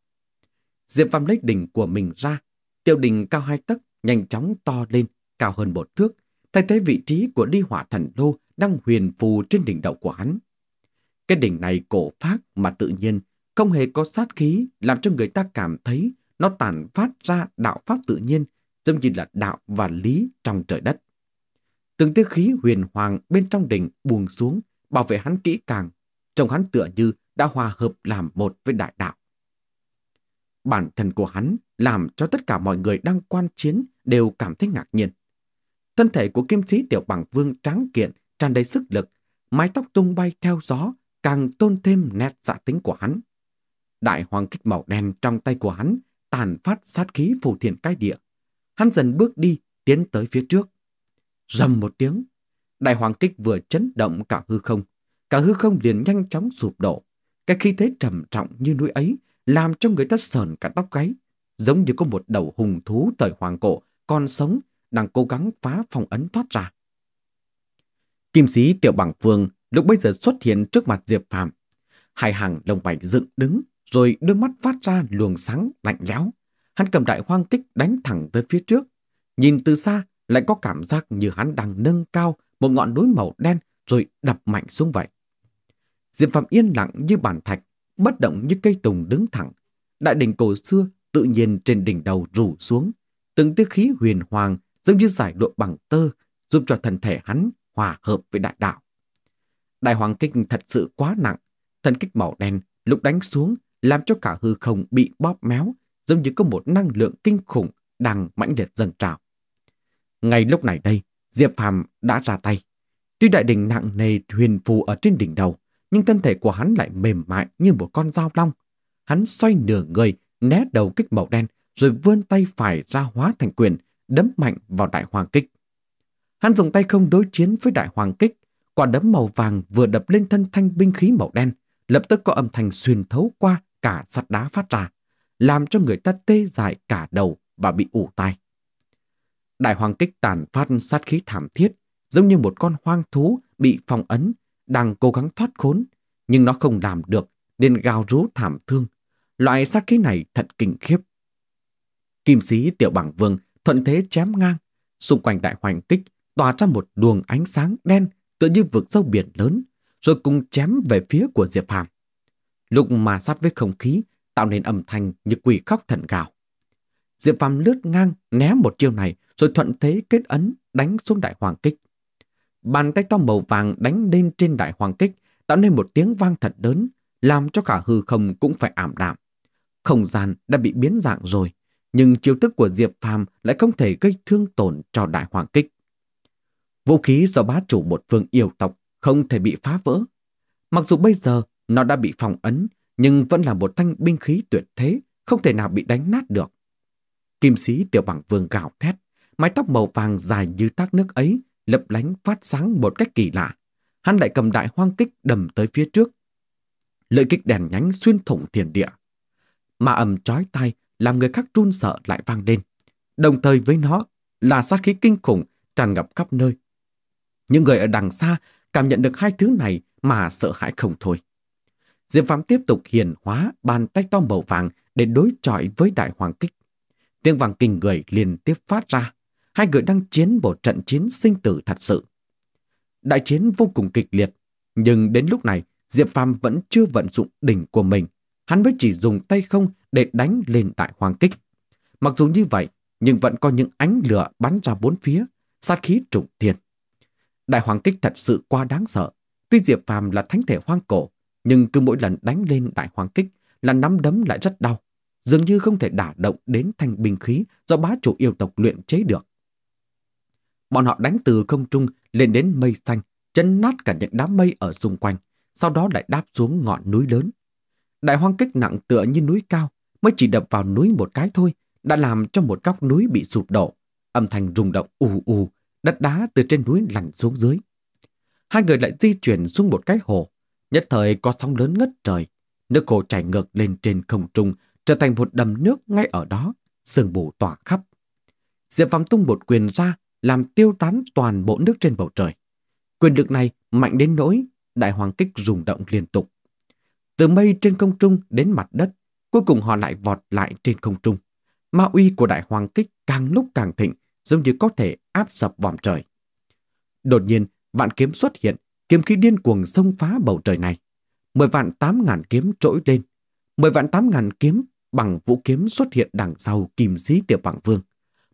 Diệp Phạm lấy đỉnh của mình ra, tiêu đỉnh cao hai tấc, nhanh chóng to lên, cao hơn một thước, thay thế vị trí của ly hỏa thần lô đang huyền phù trên đỉnh đầu của hắn. Cái đỉnh này cổ phát mà tự nhiên, không hề có sát khí, làm cho người ta cảm thấy nó tản phát ra đạo pháp tự nhiên, giống như là đạo và lý trong trời đất. Từng tia khí huyền hoàng bên trong đỉnh buông xuống, bảo vệ hắn kỹ càng, trông hắn tựa như đã hòa hợp làm một với đại đạo. Bản thân của hắn làm cho tất cả mọi người đang quan chiến đều cảm thấy ngạc nhiên. Thân thể của kim sĩ tiểu bằng vương tráng kiện, tràn đầy sức lực, mái tóc tung bay theo gió, càng tôn thêm nét dạ tính của hắn. Đại hoàng kích màu đen trong tay của hắn tàn phát sát khí phù thiền cái địa. Hắn dần bước đi, tiến tới phía trước. Rầm một tiếng, đại hoàng kích vừa chấn động cả hư không. Cả hư không liền nhanh chóng sụp đổ. Cái khí thế trầm trọng như núi ấy làm cho người ta sờn cả tóc gáy. Giống như có một đầu hùng thú thời hoàng cổ còn sống đang cố gắng phá phòng ấn thoát ra. Kim sĩ tiểu bằng phương lúc bây giờ xuất hiện trước mặt Diệp Phạm. Hai hàng lông bạch dựng đứng, rồi đôi mắt phát ra luồng sáng lạnh lẽo. Hắn cầm đại hoang kích đánh thẳng tới phía trước. Nhìn từ xa lại có cảm giác như hắn đang nâng cao một ngọn núi màu đen rồi đập mạnh xuống vậy. Diệp Phạm yên lặng như bàn thạch, bất động như cây tùng đứng thẳng. Đại đỉnh cổ xưa tự nhiên trên đỉnh đầu rủ xuống. Từng tia khí huyền hoàng giống như giải lụa bằng tơ giúp cho thân thể hắn hòa hợp với đại đạo. Đại hoàng kích thật sự quá nặng, thần kích màu đen lúc đánh xuống làm cho cả hư không bị bóp méo, giống như có một năng lượng kinh khủng đang mãnh liệt dần trào. Ngay lúc này đây, Diệp Phàm đã ra tay. Tuy đại đỉnh nặng nề huyền phù ở trên đỉnh đầu, nhưng thân thể của hắn lại mềm mại như một con dao long. Hắn xoay nửa người, né đầu kích màu đen, rồi vươn tay phải ra hóa thành quyền, đấm mạnh vào đại hoàng kích. Hắn dùng tay không đối chiến với đại hoàng kích, Quả đấm màu vàng vừa đập lên thân thanh binh khí màu đen, lập tức có âm thanh xuyên thấu qua cả sắt đá phát ra, làm cho người ta tê dại cả đầu và bị ủ tai. Đại hoàng kích tàn phát sát khí thảm thiết, giống như một con hoang thú bị phong ấn, đang cố gắng thoát khốn, nhưng nó không làm được nên gào rú thảm thương. Loại sát khí này thật kinh khiếp. Kim sĩ tiểu bảng vương thuận thế chém ngang, xung quanh đại hoàng kích tỏa ra một luồng ánh sáng đen tựa như vượt sâu biển lớn, rồi cùng chém về phía của Diệp Phàm. Lúc mà sát với không khí, tạo nên âm thanh như quỷ khóc thần gào. Diệp Phàm lướt ngang, né một chiêu này, rồi thuận thế kết ấn, đánh xuống đại hoàng kích. Bàn tay to màu vàng đánh lên trên đại hoàng kích, tạo nên một tiếng vang thật lớn, làm cho cả hư không cũng phải ảm đạm. Không gian đã bị biến dạng rồi, nhưng chiêu thức của Diệp Phàm lại không thể gây thương tổn cho đại hoàng kích. Vũ khí do bá chủ một phương yêu tộc không thể bị phá vỡ. Mặc dù bây giờ nó đã bị phòng ấn, nhưng vẫn là một thanh binh khí tuyệt thế, không thể nào bị đánh nát được. Kim sĩ tiểu bằng vương gào thét, mái tóc màu vàng dài như thác nước ấy, lấp lánh phát sáng một cách kỳ lạ. Hắn lại cầm đại hoang kích đầm tới phía trước. Lợi kích đèn nhánh xuyên thủng thiền địa. Mà ầm trói tai làm người khác run sợ lại vang lên. Đồng thời với nó là sát khí kinh khủng tràn ngập khắp nơi, những người ở đằng xa cảm nhận được hai thứ này mà sợ hãi không thôi. Diệp Phạm tiếp tục hiền hóa bàn tay to màu vàng để đối chọi với đại hoàng kích. Tiếng vàng kinh người liên tiếp phát ra. Hai người đang chiến một trận chiến sinh tử thật sự. Đại chiến vô cùng kịch liệt, nhưng đến lúc này Diệp Phàm vẫn chưa vận dụng đỉnh của mình. Hắn mới chỉ dùng tay không để đánh lên đại hoàng kích. Mặc dù như vậy, nhưng vẫn có những ánh lửa bắn ra bốn phía, sát khí trùng thiên. Đại hoàng kích thật sự quá đáng sợ. Tuy Diệp Phàm là thánh thể hoang cổ, nhưng cứ mỗi lần đánh lên đại hoàng kích là nắm đấm lại rất đau, dường như không thể đả động đến thành binh khí do bá chủ yêu tộc luyện chế được. Bọn họ đánh từ không trung lên đến mây xanh, chấn nát cả những đám mây ở xung quanh, sau đó lại đáp xuống ngọn núi lớn. Đại hoang kích nặng tựa như núi cao, mới chỉ đập vào núi một cái thôi, đã làm cho một góc núi bị sụp đổ. Âm thanh rung động ù ù, đất đá từ trên núi lặn xuống dưới. Hai người lại di chuyển xuống một cái hồ, nhất thời có sóng lớn ngất trời. Nước hồ chảy ngược lên trên không trung, trở thành một đầm nước ngay ở đó, sương mù tỏa khắp. Diệp Phạm tung một quyền ra, làm tiêu tán toàn bộ nước trên bầu trời. Quyền lực này mạnh đến nỗi, đại hoàng kích rung động liên tục. Từ mây trên không trung đến mặt đất, cuối cùng họ lại vọt lại trên không trung. Ma uy của đại hoàng kích càng lúc càng thịnh, giống như có thể áp sập vòm trời. Đột nhiên, vạn kiếm xuất hiện, kiếm khí điên cuồng xông phá bầu trời này. Mười vạn tám ngàn kiếm trỗi lên, mười vạn tám ngàn kiếm bằng vũ kiếm xuất hiện đằng sau kim sĩ tiểu bảng vương.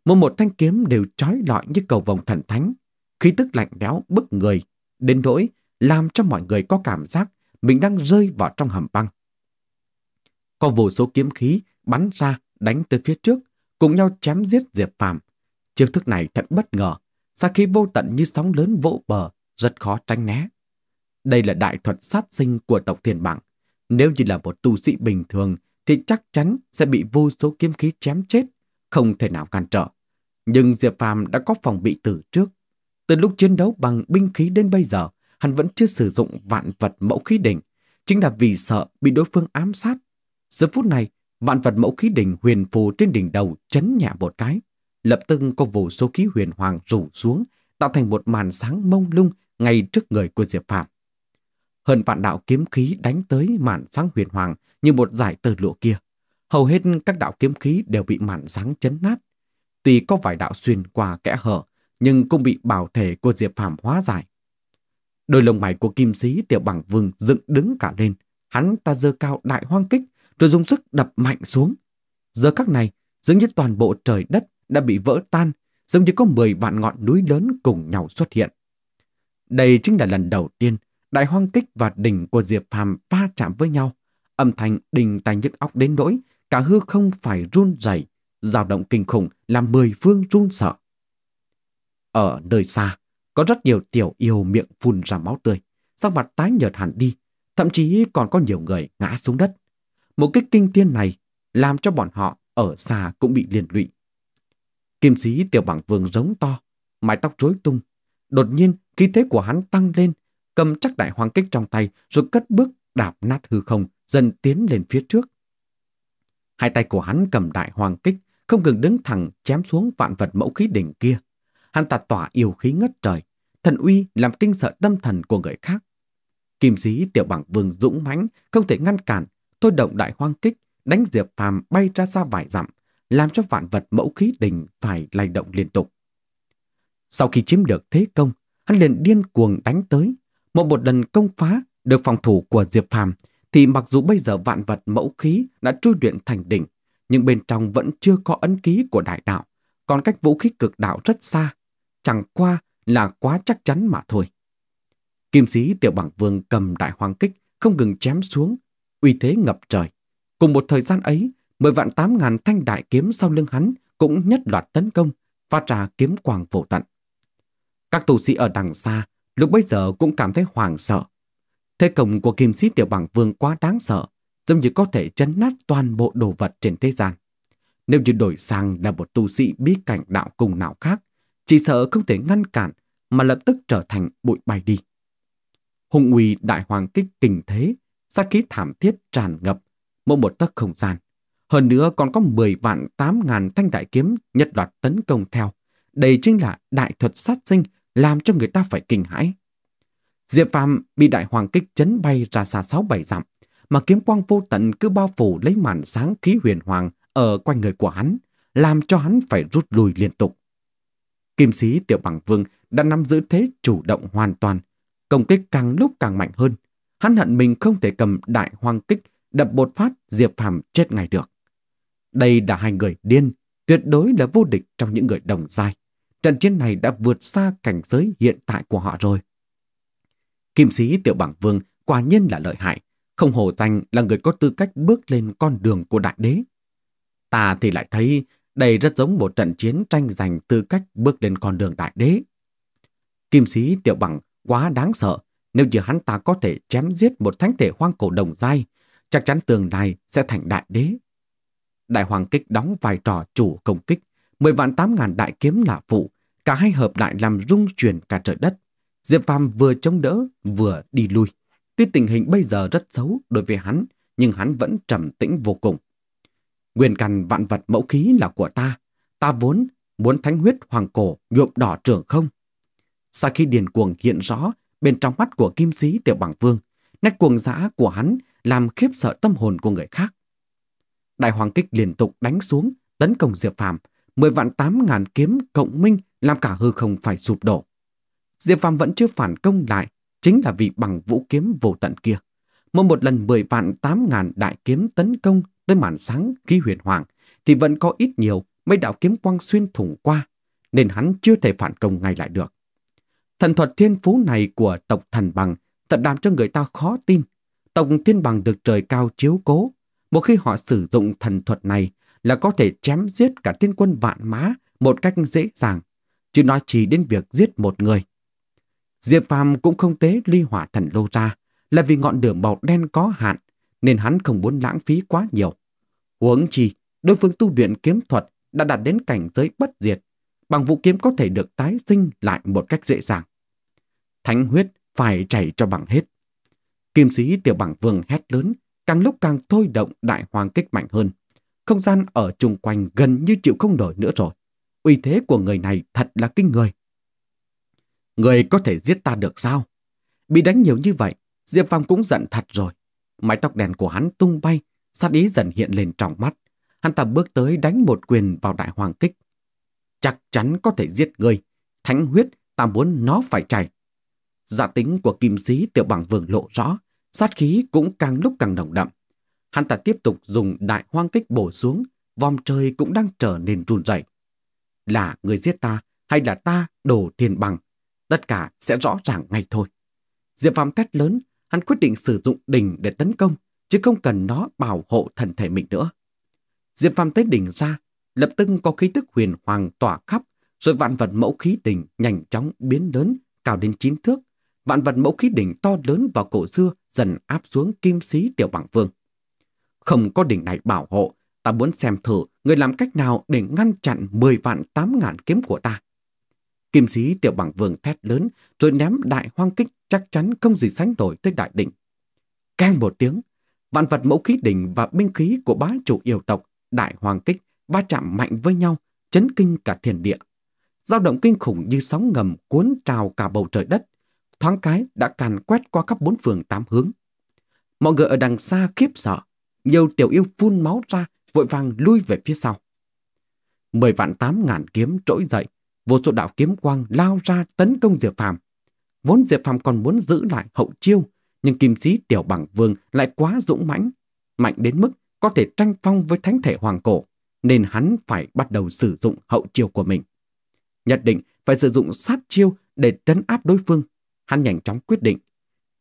Một một thanh kiếm đều trói lọi như cầu vòng thần thánh, khí tức lạnh lẽo bức người, đến nỗi làm cho mọi người có cảm giác mình đang rơi vào trong hầm băng. Có vô số kiếm khí bắn ra đánh tới phía trước, cùng nhau chém giết Diệp Phàm Chiêu thức này thật bất ngờ, xa khí vô tận như sóng lớn vỗ bờ, rất khó tránh né. Đây là đại thuật sát sinh của tộc thiền mạng. Nếu như là một tu sĩ bình thường thì chắc chắn sẽ bị vô số kiếm khí chém chết, không thể nào cản trở. Nhưng Diệp Phàm đã có phòng bị từ trước. Từ lúc chiến đấu bằng binh khí đến bây giờ, hắn vẫn chưa sử dụng vạn vật mẫu khí đỉnh, chính là vì sợ bị đối phương ám sát. Giờ phút này, vạn vật mẫu khí đỉnh huyền phù trên đỉnh đầu chấn nhẹ một cái, lập tức có vô số khí huyền hoàng rủ xuống, tạo thành một màn sáng mông lung ngay trước người của Diệp Phạm. Hơn vạn đạo kiếm khí đánh tới màn sáng huyền hoàng như một giải tờ lụa kia. Hầu hết các đạo kiếm khí đều bị màn sáng chấn nát. Tuy có vài đạo xuyên qua kẽ hở, nhưng cũng bị bảo thể của Diệp Phạm hóa giải. Đôi lồng mày của kim sĩ tiểu bằng vương dựng đứng cả lên. Hắn ta dơ cao đại hoang kích, rồi dùng sức đập mạnh xuống. Giờ các này, dường như toàn bộ trời đất đã bị vỡ tan, giống như có 10 vạn ngọn núi lớn cùng nhau xuất hiện. Đây chính là lần đầu tiên đại hoang kích và đỉnh của Diệp Phàm va chạm với nhau. Âm thanh đình tài nhức óc đến nỗi cả hư không phải run rẩy, dao động kinh khủng làm mười phương run sợ. Ở nơi xa, có rất nhiều tiểu yêu miệng phun ra máu tươi, sắc mặt tái nhợt hẳn đi, thậm chí còn có nhiều người ngã xuống đất. Một kích kinh thiên này làm cho bọn họ ở xa cũng bị liên lụy, Kim sĩ tiểu bằng vương giống to, mái tóc rối tung. Đột nhiên, khí thế của hắn tăng lên, cầm chắc đại Hoang kích trong tay rồi cất bước đạp nát hư không, dần tiến lên phía trước. Hai tay của hắn cầm đại hoàng kích, không ngừng đứng thẳng chém xuống vạn vật mẫu khí đỉnh kia. Hắn tạt tỏa yêu khí ngất trời, thần uy làm kinh sợ tâm thần của người khác. Kim sĩ tiểu bằng vương dũng mãnh không thể ngăn cản, thôi động đại hoang kích, đánh Diệp Phàm bay ra xa vài dặm, làm cho vạn vật mẫu khí đình phải lay động liên tục. Sau khi chiếm được thế công, hắn liền điên cuồng đánh tới. Một một lần công phá được phòng thủ của Diệp Phàm thì mặc dù bây giờ vạn vật mẫu khí đã trôi luyện thành đỉnh, nhưng bên trong vẫn chưa có ấn ký của đại đạo, còn cách vũ khí cực đạo rất xa, chẳng qua là quá chắc chắn mà thôi. Kim sĩ tiểu bằng vương cầm đại hoàng kích không ngừng chém xuống, uy thế ngập trời. Cùng một thời gian ấy, mười vạn tám ngàn thanh đại kiếm sau lưng hắn cũng nhất loạt tấn công, phát ra kiếm quang vô tận. Các tù sĩ ở đằng xa lúc bấy giờ cũng cảm thấy hoảng sợ. Thế công của kim sĩ tiểu bằng vương quá đáng sợ, giống như có thể chấn nát toàn bộ đồ vật trên thế gian. Nếu như đổi sang là một tu sĩ bí cảnh đạo cùng nào khác, chỉ sợ không thể ngăn cản mà lập tức trở thành bụi bay đi. Hùng uy đại hoàng kích kinh thế, sát khí thảm thiết tràn ngập, mỗi một tấc không gian hơn nữa còn có 10 vạn 8 ngàn thanh đại kiếm nhất đoạt tấn công theo. Đây chính là đại thuật sát sinh làm cho người ta phải kinh hãi. Diệp Phàm bị đại hoàng kích chấn bay ra xa 6-7 dặm, mà kiếm quang vô tận cứ bao phủ lấy màn sáng khí huyền hoàng ở quanh người của hắn, làm cho hắn phải rút lui liên tục. Kim sĩ tiểu bằng vương đã nắm giữ thế chủ động hoàn toàn, công kích càng lúc càng mạnh hơn. Hắn hận mình không thể cầm đại hoàng kích đập bột phát Diệp Phàm chết ngay được. Đây là hai người điên, tuyệt đối là vô địch trong những người đồng giai. Trận chiến này đã vượt xa cảnh giới hiện tại của họ rồi. Kim sĩ Tiểu Bảng Vương quả nhiên là lợi hại, không hổ danh là người có tư cách bước lên con đường của đại đế. Ta thì lại thấy đây rất giống một trận chiến tranh giành tư cách bước lên con đường đại đế. Kim sĩ Tiểu Bằng quá đáng sợ, nếu như hắn ta có thể chém giết một thánh thể hoang cổ đồng dai, chắc chắn tường này sẽ thành đại đế. Đại hoàng kích đóng vai trò chủ công kích, 10 vạn 8 ngàn đại kiếm là phụ, cả hai hợp lại làm rung chuyển cả trời đất. Diệp Phàm vừa chống đỡ, vừa đi lui. Tuy tình hình bây giờ rất xấu đối với hắn, nhưng hắn vẫn trầm tĩnh vô cùng. Nguyên căn vạn vật mẫu khí là của ta. Ta vốn muốn thánh huyết hoàng cổ nhuộm đỏ trường không. Sau khi điền cuồng hiện rõ bên trong mắt của kim sĩ tiểu bằng vương, nét cuồng dã của hắn làm khiếp sợ tâm hồn của người khác. Đại hoàng kích liên tục đánh xuống, tấn công Diệp Phạm. mười vạn tám ngàn kiếm cộng minh làm cả hư không phải sụp đổ. Diệp Phạm vẫn chưa phản công lại, chính là vì bằng vũ kiếm vô tận kia. Một một lần mười vạn tám ngàn đại kiếm tấn công tới màn sáng khi huyền hoàng, thì vẫn có ít nhiều mấy đạo kiếm quang xuyên thủng qua, nên hắn chưa thể phản công ngay lại được. Thần thuật thiên phú này của tộc thần bằng thật làm cho người ta khó tin. Tộc thiên bằng được trời cao chiếu cố, một khi họ sử dụng thần thuật này là có thể chém giết cả thiên quân vạn má một cách dễ dàng, chứ nói chỉ đến việc giết một người. Diệp Phàm cũng không tế ly hỏa thần lô ra là vì ngọn đường màu đen có hạn nên hắn không muốn lãng phí quá nhiều. Huống chi, đối phương tu luyện kiếm thuật đã đạt đến cảnh giới bất diệt, bằng vũ kiếm có thể được tái sinh lại một cách dễ dàng. Thánh huyết phải chảy cho bằng hết. Kim sĩ tiểu bằng vương hét lớn, càng lúc càng thôi động đại hoàng kích mạnh hơn. Không gian ở chung quanh gần như chịu không nổi nữa rồi. Uy thế của người này thật là kinh người. Người có thể giết ta được sao? Bị đánh nhiều như vậy, Diệp phong cũng giận thật rồi. Mái tóc đèn của hắn tung bay, sát ý dần hiện lên trong mắt. Hắn ta bước tới đánh một quyền vào đại hoàng kích. Chắc chắn có thể giết người. Thánh huyết, ta muốn nó phải chảy. Giả dạ tính của kim sĩ tiểu bằng vườn lộ rõ sát khí cũng càng lúc càng nồng đậm. Hắn ta tiếp tục dùng đại hoang kích bổ xuống, vòng trời cũng đang trở nên run rẩy. Là người giết ta hay là ta đổ tiền bằng, tất cả sẽ rõ ràng ngay thôi. Diệp Phàm thét lớn, hắn quyết định sử dụng đỉnh để tấn công, chứ không cần nó bảo hộ thần thể mình nữa. Diệp Phàm tới đỉnh ra, lập tức có khí tức huyền hoàng tỏa khắp, rồi vạn vật mẫu khí đỉnh nhanh chóng biến lớn, cao đến chín thước, vạn vật mẫu khí đỉnh to lớn vào cổ xưa dần áp xuống kim sĩ tiểu bằng vương. Không có đỉnh này bảo hộ, ta muốn xem thử người làm cách nào để ngăn chặn 10 vạn 8 ngàn kiếm của ta. Kim sĩ tiểu bằng vương thét lớn rồi ném đại hoang kích chắc chắn không gì sánh nổi tới đại đỉnh. Cang một tiếng, vạn vật mẫu khí đỉnh và binh khí của bá chủ yêu tộc đại hoàng kích va chạm mạnh với nhau, chấn kinh cả thiên địa. Giao động kinh khủng như sóng ngầm cuốn trào cả bầu trời đất, thoáng cái đã càn quét qua khắp bốn phường tám hướng. Mọi người ở đằng xa khiếp sợ, nhiều tiểu yêu phun máu ra, vội vàng lui về phía sau. Mười vạn tám ngàn kiếm trỗi dậy, vô số đạo kiếm quang lao ra tấn công Diệp Phàm. Vốn Diệp Phàm còn muốn giữ lại hậu chiêu, nhưng kim sĩ tiểu bằng vương lại quá dũng mãnh, mạnh đến mức có thể tranh phong với thánh thể hoàng cổ, nên hắn phải bắt đầu sử dụng hậu chiêu của mình. Nhất định phải sử dụng sát chiêu để trấn áp đối phương. Hắn nhanh chóng quyết định.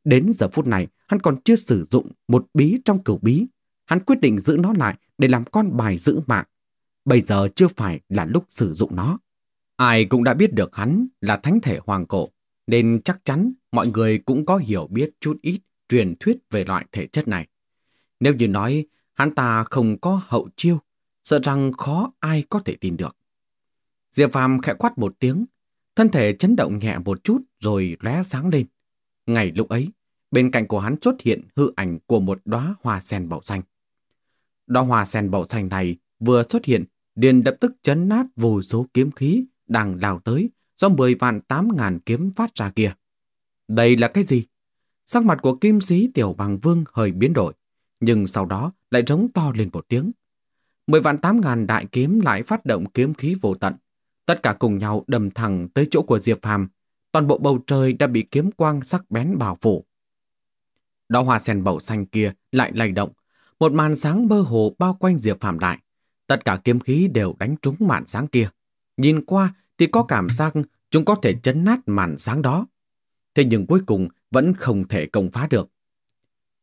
Đến giờ phút này, hắn còn chưa sử dụng một bí trong cửu bí. Hắn quyết định giữ nó lại để làm con bài giữ mạng. Bây giờ chưa phải là lúc sử dụng nó. Ai cũng đã biết được hắn là thánh thể hoàng cổ, nên chắc chắn mọi người cũng có hiểu biết chút ít truyền thuyết về loại thể chất này. Nếu như nói hắn ta không có hậu chiêu, sợ rằng khó ai có thể tin được. Diệp Phàm khẽ quát một tiếng, Thân thể chấn động nhẹ một chút rồi lóe sáng lên. Ngày lúc ấy, bên cạnh của hắn xuất hiện hư ảnh của một đóa hoa sen màu xanh. Đóa hoa sen màu xanh này vừa xuất hiện, liền lập tức chấn nát vô số kiếm khí đang đào tới do 10 vạn 8 ngàn kiếm phát ra kia. Đây là cái gì? Sắc mặt của kim sĩ tiểu bằng vương hơi biến đổi, nhưng sau đó lại rống to lên một tiếng. 10 vạn 8 ngàn đại kiếm lại phát động kiếm khí vô tận, Tất cả cùng nhau đầm thẳng tới chỗ của Diệp Phàm, toàn bộ bầu trời đã bị kiếm quang sắc bén bảo phủ. Đó hoa sen bầu xanh kia lại lay động, một màn sáng mơ hồ bao quanh Diệp Phàm lại. Tất cả kiếm khí đều đánh trúng màn sáng kia. Nhìn qua thì có cảm giác chúng có thể chấn nát màn sáng đó. Thế nhưng cuối cùng vẫn không thể công phá được.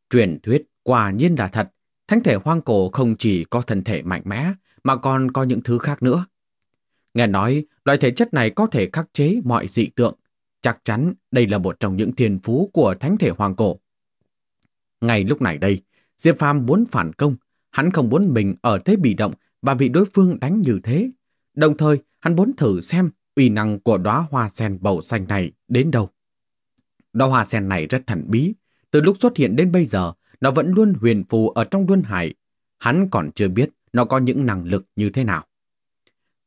Truyền thuyết quả nhiên là thật. Thánh thể hoang cổ không chỉ có thân thể mạnh mẽ mà còn có những thứ khác nữa. Nghe nói, loại thể chất này có thể khắc chế mọi dị tượng. Chắc chắn đây là một trong những thiên phú của thánh thể hoàng cổ. Ngay lúc này đây, Diệp Phàm muốn phản công. Hắn không muốn mình ở thế bị động và bị đối phương đánh như thế. Đồng thời, hắn muốn thử xem uy năng của đóa hoa sen bầu xanh này đến đâu. Đóa hoa sen này rất thần bí. Từ lúc xuất hiện đến bây giờ, nó vẫn luôn huyền phù ở trong luân hải. Hắn còn chưa biết nó có những năng lực như thế nào.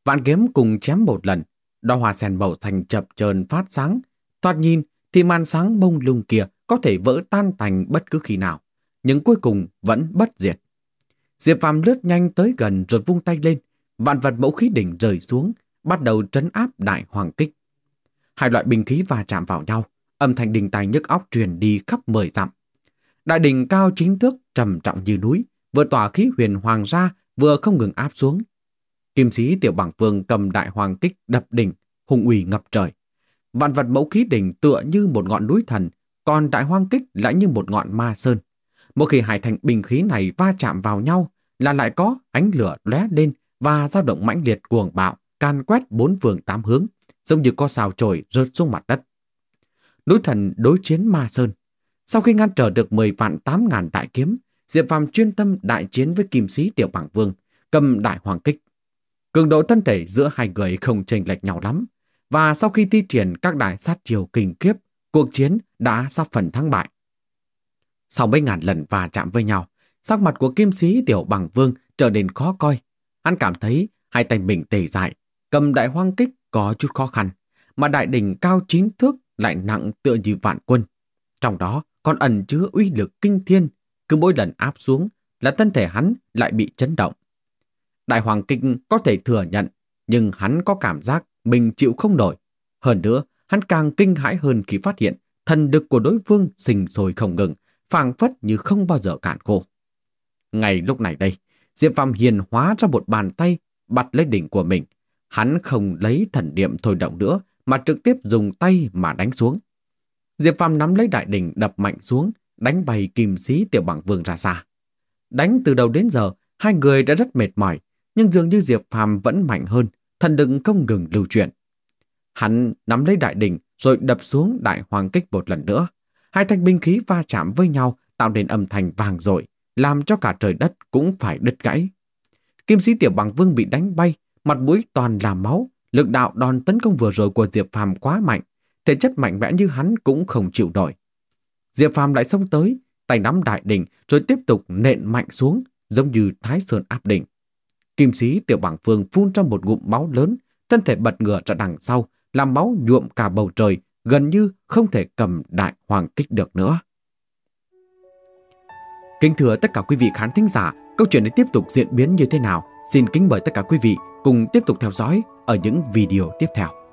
Vạn kiếm cùng chém một lần, đo hoa sen màu xanh chập chờn phát sáng. Thoạt nhìn thì màn sáng bông lung kia có thể vỡ tan thành bất cứ khi nào, nhưng cuối cùng vẫn bất diệt. Diệp Phàm lướt nhanh tới gần rồi vung tay lên, vạn vật mẫu khí đỉnh rời xuống, bắt đầu trấn áp đại hoàng kích. Hai loại bình khí va chạm vào nhau, âm thanh đình tài nhức óc truyền đi khắp mười dặm. Đại đỉnh cao chính thước trầm trọng như núi, vừa tỏa khí huyền hoàng ra, vừa không ngừng áp xuống, Kim sĩ tiểu bằng vương cầm đại hoàng kích đập đỉnh, hùng ủy ngập trời. Vạn vật mẫu khí đỉnh tựa như một ngọn núi thần, còn đại hoang kích lại như một ngọn ma sơn. Mỗi khi hải thành bình khí này va chạm vào nhau là lại có ánh lửa lóe lên và dao động mãnh liệt cuồng bạo, can quét bốn phường tám hướng, giống như có sao trồi rớt xuống mặt đất. Núi thần đối chiến ma sơn. Sau khi ngăn trở được 10 vạn 8 ngàn đại kiếm, Diệp Phạm chuyên tâm đại chiến với kim sĩ tiểu bảng vương, cầm đại hoàng kích. Cường độ thân thể giữa hai người không chênh lệch nhau lắm. Và sau khi thi triển các đại sát chiều kinh kiếp, cuộc chiến đã sắp phần thắng bại. Sau mấy ngàn lần va chạm với nhau, sắc mặt của kim sĩ tiểu bằng vương trở nên khó coi. Hắn cảm thấy hai tay mình tề dại, cầm đại hoang kích có chút khó khăn, mà đại đỉnh cao chín thước lại nặng tựa như vạn quân. Trong đó còn ẩn chứa uy lực kinh thiên, cứ mỗi lần áp xuống là thân thể hắn lại bị chấn động, Đại Hoàng Kinh có thể thừa nhận, nhưng hắn có cảm giác mình chịu không nổi. Hơn nữa, hắn càng kinh hãi hơn khi phát hiện thần đực của đối phương sinh sôi không ngừng, phàng phất như không bao giờ cạn khô. Ngày lúc này đây, Diệp Phàm hiền hóa ra một bàn tay bắt lấy đỉnh của mình. Hắn không lấy thần niệm thôi động nữa mà trực tiếp dùng tay mà đánh xuống. Diệp Phàm nắm lấy đại đỉnh đập mạnh xuống, đánh bay kim sĩ tiểu bằng vương ra xa. Đánh từ đầu đến giờ, hai người đã rất mệt mỏi, nhưng dường như Diệp Phàm vẫn mạnh hơn, thần đừng không ngừng lưu chuyển. Hắn nắm lấy đại đỉnh rồi đập xuống đại hoàng kích một lần nữa. Hai thanh binh khí va chạm với nhau tạo nên âm thanh vàng dội, làm cho cả trời đất cũng phải đứt gãy. Kim sĩ tiểu bằng vương bị đánh bay, mặt mũi toàn là máu, lực đạo đòn tấn công vừa rồi của Diệp Phàm quá mạnh, thể chất mạnh mẽ như hắn cũng không chịu nổi. Diệp Phàm lại xông tới, tay nắm đại đỉnh rồi tiếp tục nện mạnh xuống, giống như Thái Sơn áp đỉnh. Kim sĩ tiểu bảng phương phun ra một ngụm máu lớn, thân thể bật ngửa ra đằng sau, làm máu nhuộm cả bầu trời, gần như không thể cầm đại hoàng kích được nữa. Kính thưa tất cả quý vị khán thính giả, câu chuyện này tiếp tục diễn biến như thế nào? Xin kính mời tất cả quý vị cùng tiếp tục theo dõi ở những video tiếp theo.